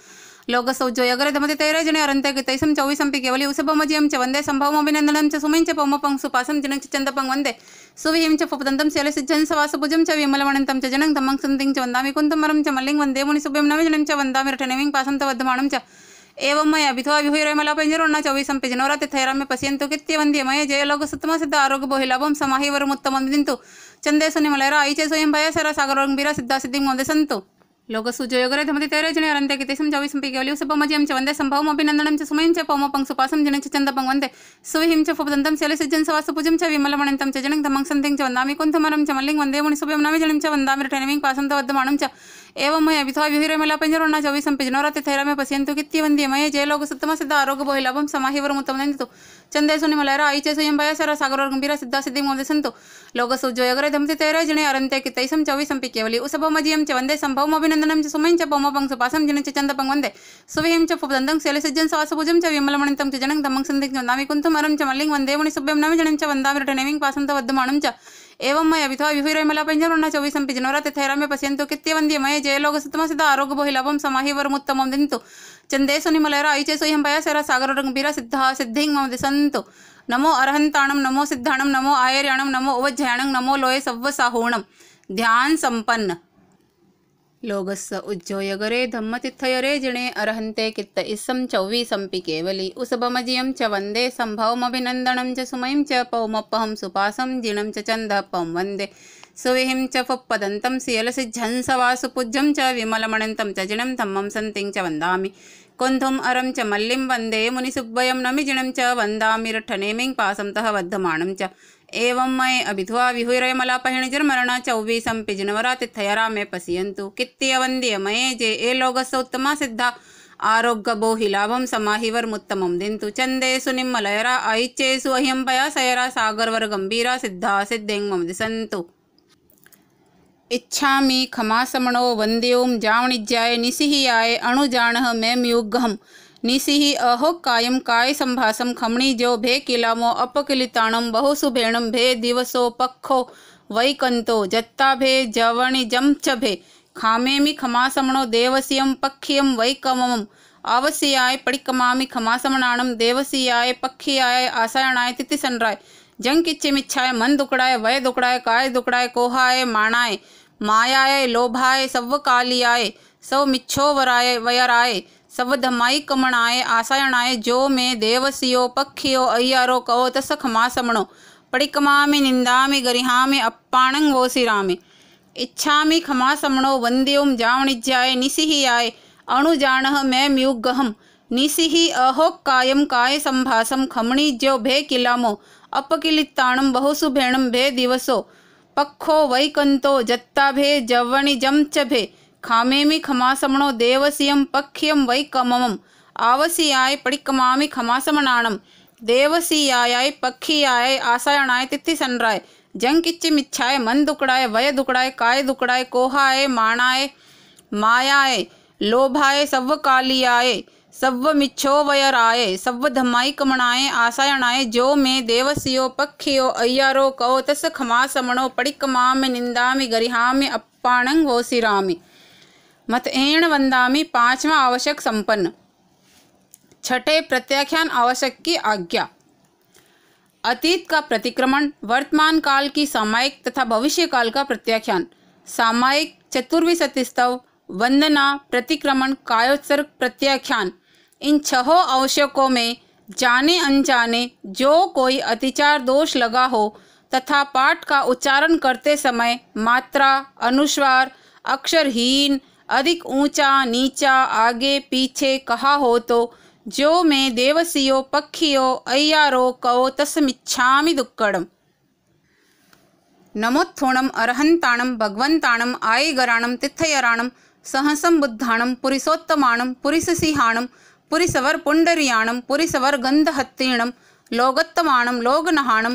लोक सौज अगर दमति तैयारजन अरंत तैसम चौबीसम पी केवली उसभमजियम च वंदे संभव अभिनंदन चुमें पोमपंग सुपासम जनक चंदपंग वंदे सुविहिम चपदंतम शैल सिज्जन सवासभुजम च विमलवणंत च जनक दमंग संदिंग च वंदा कुंतमरम च मल्लिंग वंदे मुनि सुभ्यम नवजनम च वंदा रटनविंग पासंत वर्धमान च एवं मैं अभिथवा विहुरमलापंजरोना चौबीसम पिज नवराते थैराम में पश्यंत कृत्य वंद्य मय जय लोक सुतम सिद्ध आरोग्य बोहि लभम समाहि वरुम उत्तम चंदे सुनिमलैरा आई चे स्वयं भय सर सागरोंगीरा सिद्धा सिद्धि मंदसंतु లోకసూజయోగరేధమతి తైరోజనరంతే కితే సంజావిసం పిగవలియు సపమజియం చ వందే సంభవం అభినందనం చ సుమయం చ పౌమపం సుపాసం జనం చ చందపం వందే సువిహిం చ ఫుపదంతం శైల సిజ్జన్ సవాస పూజం చ విమలమణంతం చ జనం తమం సంతిం చ వందామి కుంతమరం చ మల్లింగ్ వందే ముని సుభయం నమి జనం చ వందామి టైనమింగ్ పాసం తో వద్దమాణం చ एवं मय अभिथा व्युहिरमला पंजरोणा चौबीसम पिजनोरा तिथैरा में पश्यंतु कित्ति वंदे मय जय लोग सत्तम सिद्ध आरोग्य बोहिलाभम समाहि वरमुत्तम नंदितो चंदेशन मल आई चेयम भयसर सागर गंभीर सिद्ध सिद्धि दिशंत लोकसूज यगर धमति तेरे जिणे अरंते तैसम चौबीसम पिकेवली उपमजियम च वंदे संभवभिनंदन सुमं चोमपंग सुपाशम जिन चंदपंग वंदे सुविम चुपंदम शैलसिज्जन सासभुजम च विमलमण च जनंग दम संदिग्ध नामकुंतमरम च मलिंग वंदेवि सुभ्यम नम जन चंदाटनेमी पासंत वर्धमाणम च एवं मैं विधवा विहुरमला पंजर उन्ना चौबीस पिजनोरा तथेरा मे पश्यंत कृत्य वंदे मैं जय लोग सुतम सिद्ध आरोग्य बोहि लभम समाहि वरमुत्तम दिंतु चंदेशुनि मलयरा ऐचेसो हम्बया सागर रंगबीरा सिद्धा सिद्धि मम दिसंतु नमो अरहंताणम नमो सिद्धाण नमो आयर्याणम नमो उवज्जयाणम नमो लोये सव्व ध्यान संपन्न लोगस्स उज्जोयगरे धम्मतिथयरे जिणे अरहन्ते कित्त इस्सं चौवीसंपि केवली उसबमजियं च वंदे सम्भवमभिनन्दनं च सुमयं च पौमपहं सुपासं जिणं च चन्दपं वन्दे सुविहिं च फुप्पदन्तं सियलसि झंसवासुपुज्यं च विमलमणन्तं च जिणं धम्मं सन्तिं च वन्दामि कुन्धुम् अरं च मल्लिं वन्दे मुनिसुब्बयं नमिजिणं च वन्दामि रठनेमिं पासं तः बद्धमाणं च एवं मये अभिध्वा विहुरयमलापहिणिजर्मरण चौबीसं पिजिनवरातिथयरा मे पश्यन्तु कित्यवन्द्य मये जे ए लोकस्य उत्तमा सिद्धा आरोग्यबोहिलाभं समाहिवर्मुत्तमं दिन्तु चन्देषु निम्मलयरा ऐच्चेषु अहिंपया सयरा गंभीरा सिद्धा सिद्धिं मम इच्छा खमासमणो वन्द्यों जावणिज्याय निसिहियाय अणुजाण मेम युगहम निसिहि अहो कायम काय संभासम खमणिजो भे किलामो अपकिलिताणम बहुसुभेणम भे दिवसो पक्षो वैकंतो जत्ता भे जवणिजम च भे खामेमि खमासमणो देवसियम पक्षियम वैकमम आवसियाय पड़िकमा खमासमणाणम देवसियाय पक्षियाय आसायणाय तिथिसनराय जंग किच्चे मिच्छाए मन दुकड़ाए वय दुकड़ाए काय दुकड़ाए कोहाए माणाए मायाए लोभाए सव कालियाए सव मिच्छो वराय वयराय सव धमाई कमणाए आसायणाए जो में देवसियो पक्षियो कहो तस खमा समणो पड़िकमामि वो सिरा में इच्छा में खमा समणो वंद्योम जावणिज्याय निसिहियाय मैं मे म्यूगहं निसिहि कायम काय संभासम खमणिज्यो भे किलामो अपकिलिताणम बहुसु भेणम भे दिवसो पक्खो वैकंतो जत्ता भे जवणी जम च भे खामेमी खमासमणो देवसियम पख्यम वैकमम आवसीयाय पड़िकमामी खमासमणाणम देवसीयाय पक्षीयाय आसायणाय तिथि संराय जंकिच्चि मिच्छाय मन दुकड़ाय वय दुकड़ाय काय दुकड़ाय कोहाय माणाय मायाय लोभाय सव्वकालियाय सव्वमिच्छोवयराय कमणाय आसायणाय जो मे देवसियो पक्षियो अय्यारो कौ तस् खमासमणो पडिकमाम निंदामि गरिहामि मत वोसिरामि वंदा वंदामि पांचवा आवश्यक संपन्न छठे प्रत्याख्यान आवश्यक की आज्ञा अतीत का प्रतिक्रमण वर्तमान काल की सामायिक तथा भविष्य काल का प्रत्याख्यान सामायिक चतुर्विशतिस्तव वंदना प्रतिक्रमण कायोत्सर्ग प्रत्याख्यान इन छह आवश्यकों में जाने अनजाने जो कोई अतिचार दोष लगा हो तथा पाठ का उच्चारण करते समय मात्रा अनुस्वार अक्षरहीन अधिक ऊंचा नीचा आगे पीछे कहा हो तो जो मैं देवसियो पक्षियो अय्यारो कौ तस्मिच्छामि दुक्कडम नमोत्थोणम अरहंताणम भगवंताणम आयगराणम तिथयराणम सहसम बुद्धाणम पुरुषोत्तमाणम पुरुष सिंहाणम पुरीसवर पुंडरियाणम पुरीसवर गंधहत्तीणम लोगत्तमाणम लोगनहाणम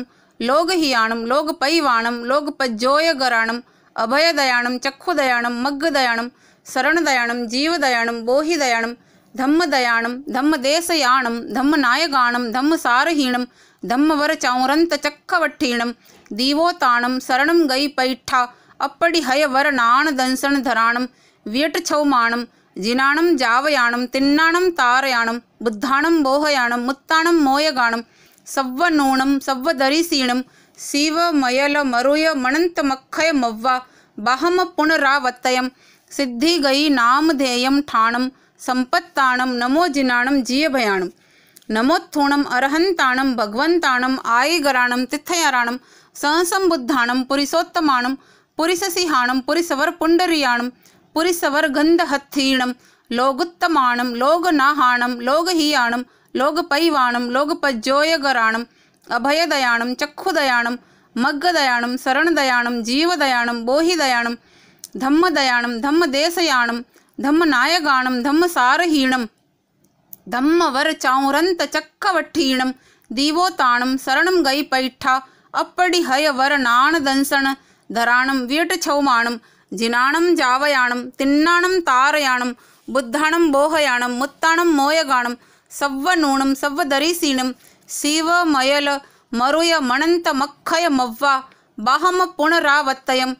लोगहियाणम लोगपैवाणम लोगपज्जोयगराणम अभयदयाणम चक्षुदयाणम मग्गदयाणम शरणदयाणम जीवदयाणम बोहिदयाणम धम्मदयाणम धम्मदेशयाणम धम्मनायगाणम धम्मसारहीणम धम्मवर चौरंत चक्खवट्ठीणम दीवोताणम शरण गई पैठा अपड़िहय वरनाण दंशन धराणम व्यट ജിനാണം ജാവയാണം തിണ്ണാണം താറയാണം ബുദ്ധാണം മോഹയാണം മുത്താണം മോയഗാണം സവ്വനൂണം സവ്വദരിസീണം ശിവമയല മറുയ മണന്തമഖയ മവ്വ ബഹമ പുനരാവത്തയം സിദ്ധിഗൈ നാമധേയം ഠാണം സമ്പത്താണം നമോ ജിനാണം ജീയഭയാണം नमोत्थूणम अरहंताणम भगवंताणम आयगराणम तिथयाराणम सहसंबुद्धाणम पुरीसोत्तमाणम पुरीससिहाणम पुरीसवर पुंडरियाणम पुरिसवर्गन्धहत्थीणं लोगुत्तमाणं लोगनाहाणं लोगहीयाणं लोगपैवाणं लोगपज्जोयगराणम् अभयदयाणं चक्षुदयाणं मग्गदयाणं शरणदयाणं जीवदयाणं बोहिदयाणं धम्मदयाणं धम्मदेशयाणं धम्मनायगाणं धम्मसारहीणं धम्मवरचौरन्तचक्रवट्ठीणं दीवोताणं शरणं गैपैठा अप्पडिहयवरणाणदंसण धराणं वीटछौमाणं ജിനാണം ജാവയാണം തിണ്ണാണം താറയാണം ബുദ്ധാണം ബോഹയാണം മുത്താണം മോയഗാണം സവ്വനൂണം സവ്വദരീസീണം ശിവ മയല മറുയ മണന്ത മഖയ മവ്വ ബഹമ പുണരാവത്തയം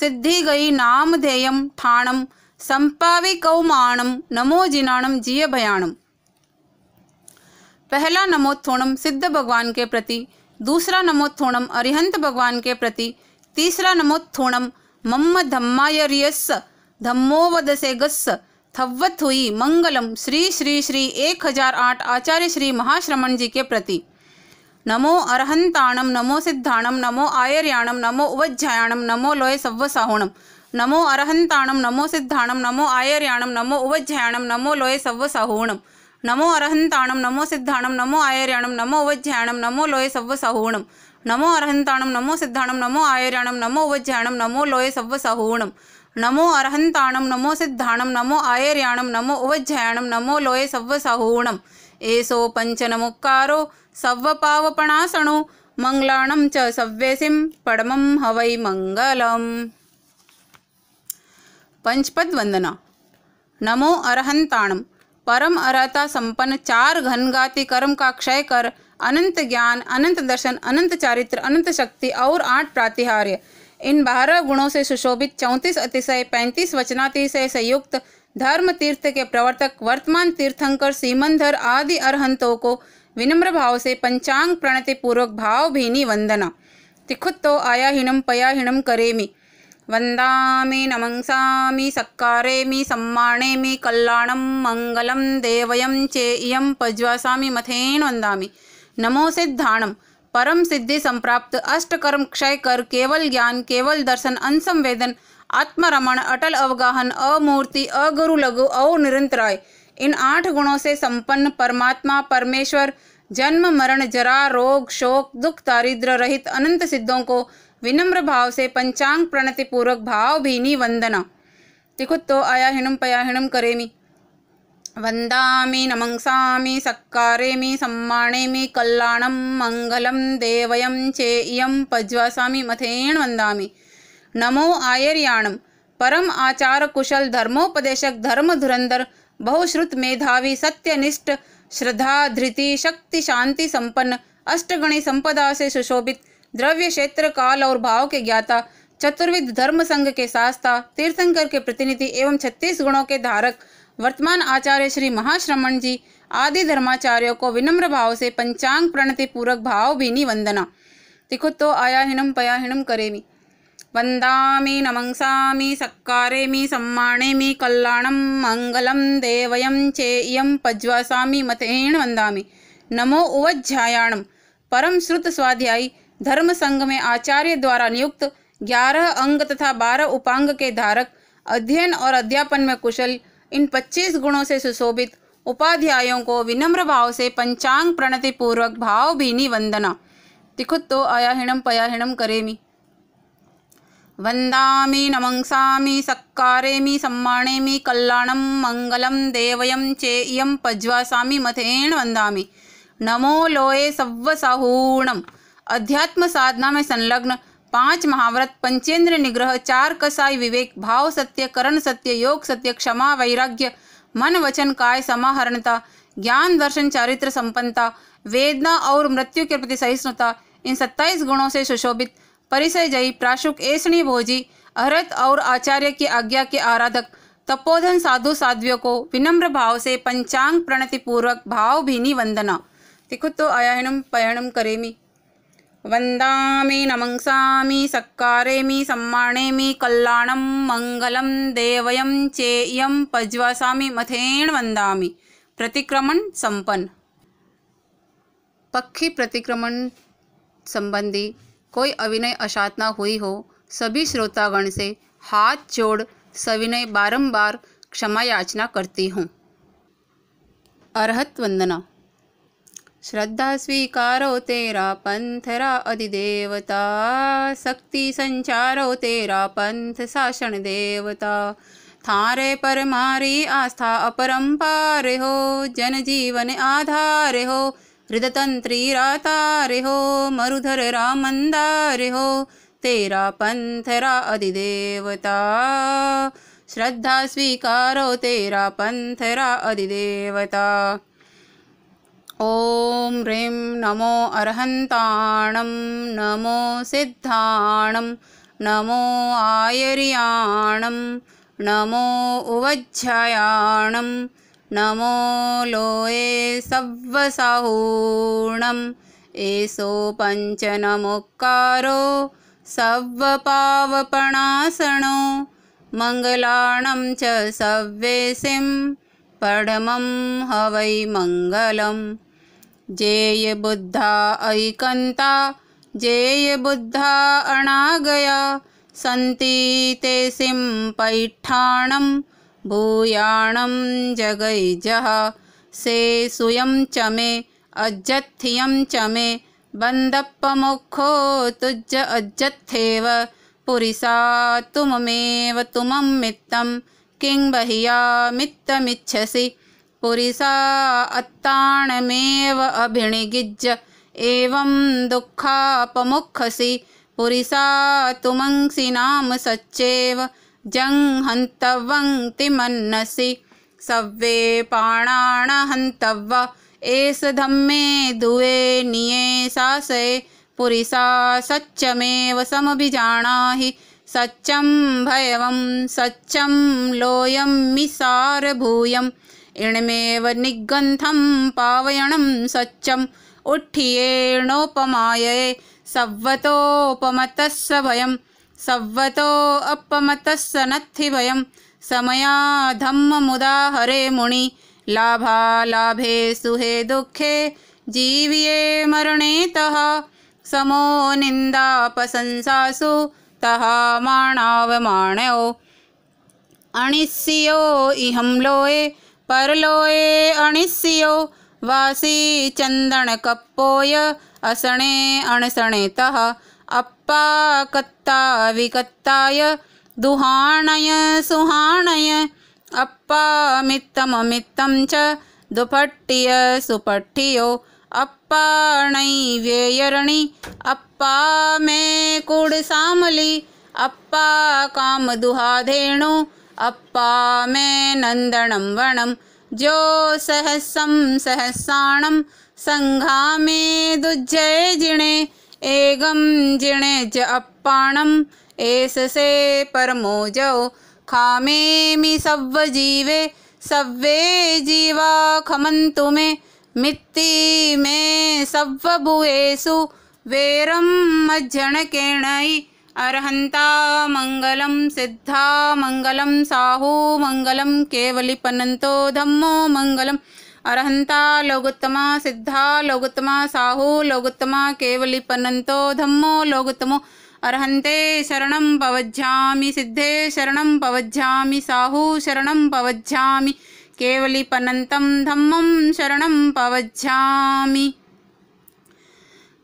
സിദ്ധിഗൈ നാമധേയം ഠാണം संपावी कौमाणम नमो जिनाणम जिय भयाणम पहला नमोत्थोणम सिद्ध भगवान के प्रति दूसरा नमोत्थोणम अरिहंत भगवान के प्रति तीसरा नमोत्थोणम मम्म धम्मायर्यस् धम्मोवदसेगस् थव्वत हुई मंगलम श्री श्री श्री आठ आचार्य श्री महाश्रमण जी के प्रति नमो अरहंताणम नमो सिद्धाणम नमो आयर्याणम नमो उवध्यायाणम नमो लोय सव्वसाहुणम नमो अरहंताणम नमो सिद्धाणम नमो आयर्याणम नमो उवध्यायाणम नमो लोय सव्वसाहुणम नमो अरहंताणम नमो सिद्धाणम नमो आयर्याणम नमो उवध्याण नमो लोय सव्व सहूणम नमो अरहंताणम नमो सिद्धाणम नमो आयर्याणम नमो वज्याणम नमो लोय सव्व सहूणम नमो अरहंताणम नमो सिद्धाणम नमो आयर्याणम नमो उवज्याणम नमो लोय सव्व सहूणम एसो पंचनमुक्कारो सव्व पावपणासणो मंगलाणम च सव्यसिम पड़मम हवै मंगलम पंचपद वंदना नमो अरहंताणम परम अर्ता संपन्न चार घनगाति कर्म का क्षय कर अनंत ज्ञान अनंत दर्शन अनंत चारित्र अनंत शक्ति और आठ प्रातिहार्य इन बारह गुणों से सुशोभित चौंतीस अतिशय पैंतीस वचनातिशय से युक्त धर्म तीर्थ के प्रवर्तक वर्तमान तीर्थंकर सीमंधर आदि अरहंतों को विनम्र भाव से पंचांग प्रणति पूर्वक वंदना तिखुत्तो आयाहीनम पयाहीनम करेमी नमंसा सत्कारे मी सम्माणेमि मी कल्याण मंगलम देवयम इयं पज्वासा मथेन वंदा नमो सिद्धाणम परम सिद्धि संप्राप्त अष्टकर्म क्षय कर केवल ज्ञान केवल दर्शन अनसंवेदन आत्मरमण अटल अवगाहन अमूर्ति अगुरु लघु और निरंतराय इन आठ गुणों से संपन्न परमात्मा परमेश्वर जन्म मरण जरा रोग शोक दुख दारिद्र रहित अनंत सिद्धों को विनम्र भाव से पंचांग प्रणति पूर्वक भाव भीनी वंदना देखो तो आया हिणम पयाहिणम करेमी वंदामि नमंसामि सक्कारेमि सम्माणेमि कल्याणम मंगलम देवयम चेयम इयं मथेण वंदामि नमो आयर्याणं परम आचार कुशल धर्मोपदेशक धर्म धुरंधर बहुश्रुत मेधावी सत्यनिष्ठ श्रद्धा धृति शक्ति शांति संपन्न अष्टगणी संपदा से सुशोभित द्रव्य क्षेत्र काल और भाव के ज्ञाता चतुर्विध धर्म संघ के शास्ता तीर्थंकर के प्रतिनिधि एवं छत्तीस गुणों के धारक वर्तमान आचार्य श्री महाश्रमण जी आदि धर्माचार्यों को विनम्र भाव से पंचांग प्रणति पूर्वक भाव भीनी वंदना तिखु तो आया हिणम पया हिणम करेमी वंदामी मी सक्कारेमी मी कल्याणम मंगलम देवयम चेयम पज्वासामी मथेण वंदा नमो उवज्झायाणम परम श्रुत स्वाध्यायी धर्म संघ में आचार्य द्वारा नियुक्त ग्यारह अंग तथा बारह उपांग के धारक अध्ययन और अध्यापन में कुशल इन पच्चीस गुणों से सुशोभित उपाध्यायों को विनम्र भाव से पंचांग प्रणति पूर्वक भाव भीनी वंदना तो अयाहिणम पयाहिणम करेमी वंदामी नमंसामी सक्कारेमी सम्मानेमी कल्याणम मंगलम देवयम चेयम पज्वासा पज्वासामी मथेण वंदामी नमो लोये सव्वसाहूणम अध्यात्म साधना में संलग्न पांच महाव्रत पंचेंद्र निग्रह चार कसाई विवेक भाव सत्य करण सत्य योग सत्य क्षमा वैराग्य मन वचन काय समाहरणता ज्ञान दर्शन चारित्र संपन्नता वेदना और मृत्यु के प्रति सहिष्णुता इन सत्ताईस गुणों से सुशोभित परिसय जयी प्राशुक ऐसणी भोजी अहरत और आचार्य की आज्ञा के आराधक तपोधन साधु साध्वियों को विनम्र भाव से पंचांग प्रणति पूर्वक भाव भीनी वंदना तो आयानम पयणम करेमी वन्दामि नमंसामि सक्कारेमि सम्माणेमि कल्याण मंगलम देवयम चेयम पज्वासामि मथेण वंदा प्रतिक्रमण संपन्न पक्षी प्रतिक्रमण संबंधी कोई अभिनय अशातना हुई हो सभी श्रोतागण से हाथ जोड़ सविनय बारंबार क्षमा याचना करती हूँ अरहत वंदना श्रद्धा स्वीकारो तेरा पंथरा अधिदेवता शक्ति संचारो तेरा पंथ शासन देवता थारे पर मारी आस्था अपरंपार हो जन जीवन आधार हो हृदतंत्री रातार हो मरुधर रामंदार हो तेरा पंथरा अधिदेवता श्रद्धा स्वीकारो तेरा पंथरा अधिदेवता ॐ नमो अर्हन्ताणं नमो सिद्धाणं नमो आयर्याणं नमो उवज्रयाणं नमो लोये स्वसाहूणम् एषो पञ्चनमुकारो सव्वपावपणासणो मङ्गलाणं च सव्येसिं पडमं हवै मङ्गलम् जेय बुद्धा ऐकंता जेय बुद्धा अणागया संती ते सिं भूयाण जगै जगैजः से सुयम चमे मे चमे च मे बन्दप्पमुखो तुज्ज अज्जत्थेव पुरिसा तुममेव तुमं मित्तं किं पुरिसा अत्ताणमेव अभिणिगिज्य एवं दुःखापमुखसि पुरिसा तुमंसि नाम सच्चेव जंहन्तवङ्क्तिमन्नसि सव्वे पाणाणहन्तव्व एष धम्मे दुवे निये सासे पुरिसा सच्चमेव समभिजानाहि सच्चं भयवं सच्चं लोयं मिसारभूयम् इणमेव निग्गन्थं पावयणं सच्चम उठ्येणोपमाये सव्वतोपमतः भय भयं सव्वतो अपमतः स नत्थि हरे मुनि लाभालाभे सुहे दुखे जीव्ये मरणे तः समो निन्दापशंसासु तः माणावमाणयो अणिस्यो इहं लोये परलोए अणिस्यो वासी चंदन कप्पोय असणे अणसणे तह अप्पा विकत्ताय दुहाणय सुहाणय अप्पा मित्तम मित्तम च दुपट्टिय सुपट्टियो अप्पाणै व्ययरणि अप्पा मे कूडसामलि अप्पा कामदुहाधेणु अप्पा मे नन्दनं वणं ज्यो सहस्रं संघा मे दुज्जय जिणे एगं जिणे च अप्पाणं एषसे परमोजौ सव जीवे सव्वे जीवा खमंतु मे मित्ति मे वेरम मज्जन मज्जणकेणै अरहंता मंगल सिद्धा मंगल साहू मंगल केवलिपनंतो धम्मो मंगल अरहंता लोगोत्तमा सिद्धा लोगोत्तमा साहू लोगोत्तमा केवलिपनंतो धम्मो लोगोत्तमो अरहंते शरण पवज्जा सिद्धे शरण पवज्जा साहू शरण पवज्जा केवलिपनन्तं धम्म शरण पवज्जा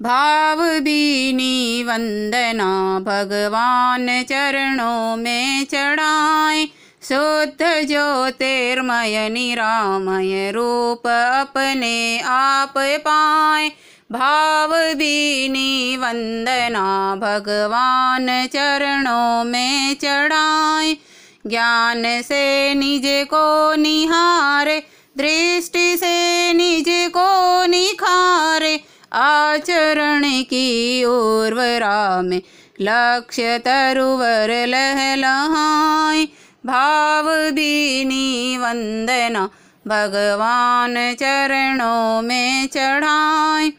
भाव भीनी वंदना भगवान चरणों में चढ़ाए शुद्ध ज्योतिर्मय निरामय रूप अपने आप पाए भाव भीनी वंदना भगवान चरणों में चढ़ाए ज्ञान से निज को निहारे दृष्टि से निज को निखारे आचरण की उर्वरा में लक्ष्य तरुवर लहलहाय भाव बीनी वंदना भगवान चरणों में चढ़ाए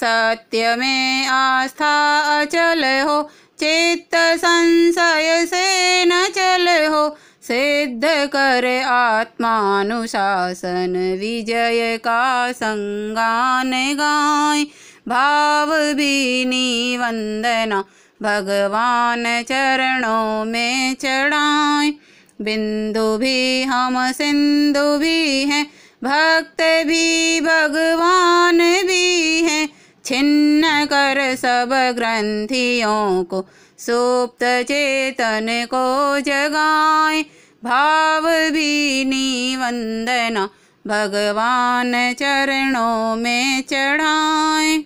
सत्य में आस्था अचल हो चित्त संशय से न चल हो सिद्ध कर आत्मानुशासन विजय का संगान गाय भाव बीनी वंदना भगवान चरणों में चढ़ाए बिंदु भी हम सिंधु भी हैं भक्त भी भगवान भी हैं छिन्न कर सब ग्रंथियों को सुप्त चेतन को जगाए भावभीनी वंदना भगवान चरणों में चढ़ाएं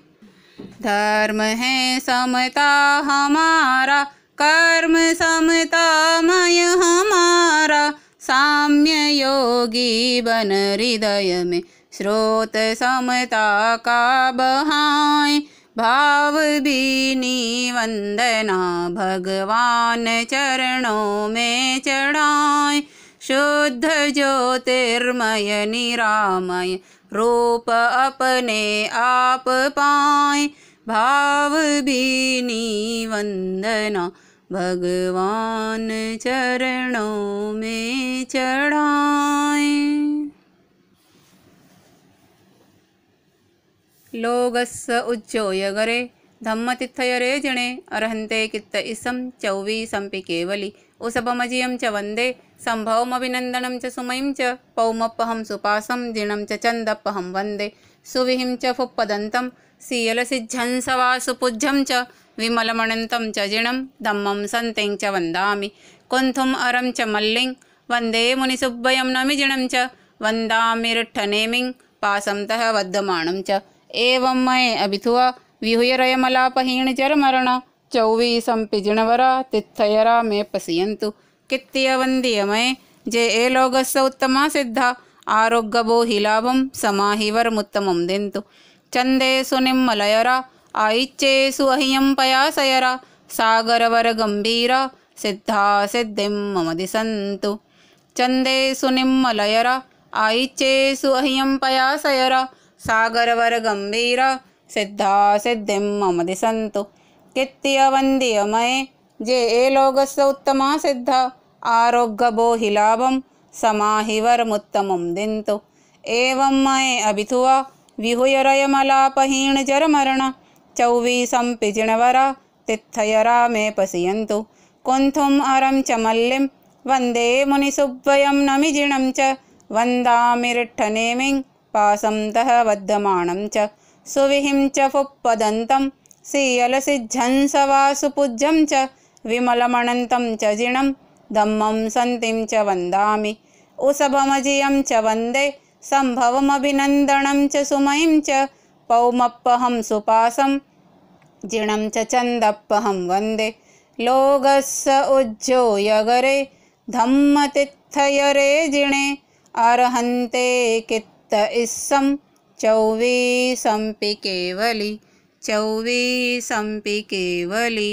धर्म है समता हमारा कर्म समतामय हमारा साम्य योगी बन हृदय में स्रोत समता का बहाएं भाव भावभीनी वंदना भगवान चरणों में चढ़ाए शुद्ध ज्योतिर्मय निरामय रूप अपने आप पाए भावभीनी वंदना भगवान चरणों में चढ़ाए ലോകസ് ഉജ്ജോയകരെ ധമ്മതിത്തയരേ ജണേ അർഹന്തേ കിത്ത ഇസം ചൗവീസംപി കേവലി ഉസപമജിയം ച വന്ദേ സംഭവമഭിനന്ദനം ച സുമയും ച പൗമപ്പഹം സുപാസം ദിണം ച ചന്ദപ്പഹം വന്ദേ സുവിഹിം ച ഫുപ്പദന്തം सीयलसिद्धंसवासुपुज्झं च विमलमणन्तं च जिणं धम्मं सन्तें च वन्दामि कुन्थुम् अरं च मल्लिं वन्दे मुनिसुब्भयं नमिजिणं च वन्दामि रुट्ठनेमिं पासं तः वद्धमाणं च एवं मैं अभिथुव विहुयरयमलापहीणजरमरण चौवीसम्पि जिणवरा तिथयरा मे वंद्य कित्यवन्द्यमये जे ए लोगस्य उत्तमा सिद्धा आरोग्यबो हि लाभं समाहिवरमुत्तमं दिंतु चंदे सुनिमलयरा आयिच्चेषु अहियं पयासयरा गंभीरा सिद्धा सिद्धि मम दिशंतु चंदे सुनिमलयरा आयिच्चेषु अहियं पयासयरा सागर सागरवरगम्भीर सिद्धा सिद्धि मम दिशंत वंद्य कित्यवन्द्यमये जे ए लोकस्य उत्तमा सिद्धा आरोग्यबोहि लाभं समाहि वरमुत्तमं दिन्तु एवं मये अभिथुवा विहुयरयमलापहीणजरमरण चौवीसं पिजिणवरा तिथयरा मे पश्यन्तु कुंथुम अरम च मल्लिं वंदे मुनिसुब्वयं नमिजिणं च वन्दामिरिट्ठनेमिं तः वध्यमाणं च सुविहिं च फुप्पदन्तं सीयलसिंसवासुपूज्यं च विमलमनन्तं च जिणं धम्मं सन्तिं च वन्दामि उसभमजियं च वन्दे सम्भवमभिनन्दनं च सुमयीं च पौमप्पहं सुपासं जिणं च चन्दप्पहं वन्दे लोगस्स उज्जोयगरे धम्मतिथयरे जिणे अर्हन्ते सप्त इस्सं चौवीसंपि केवली चौवीसंपि केवली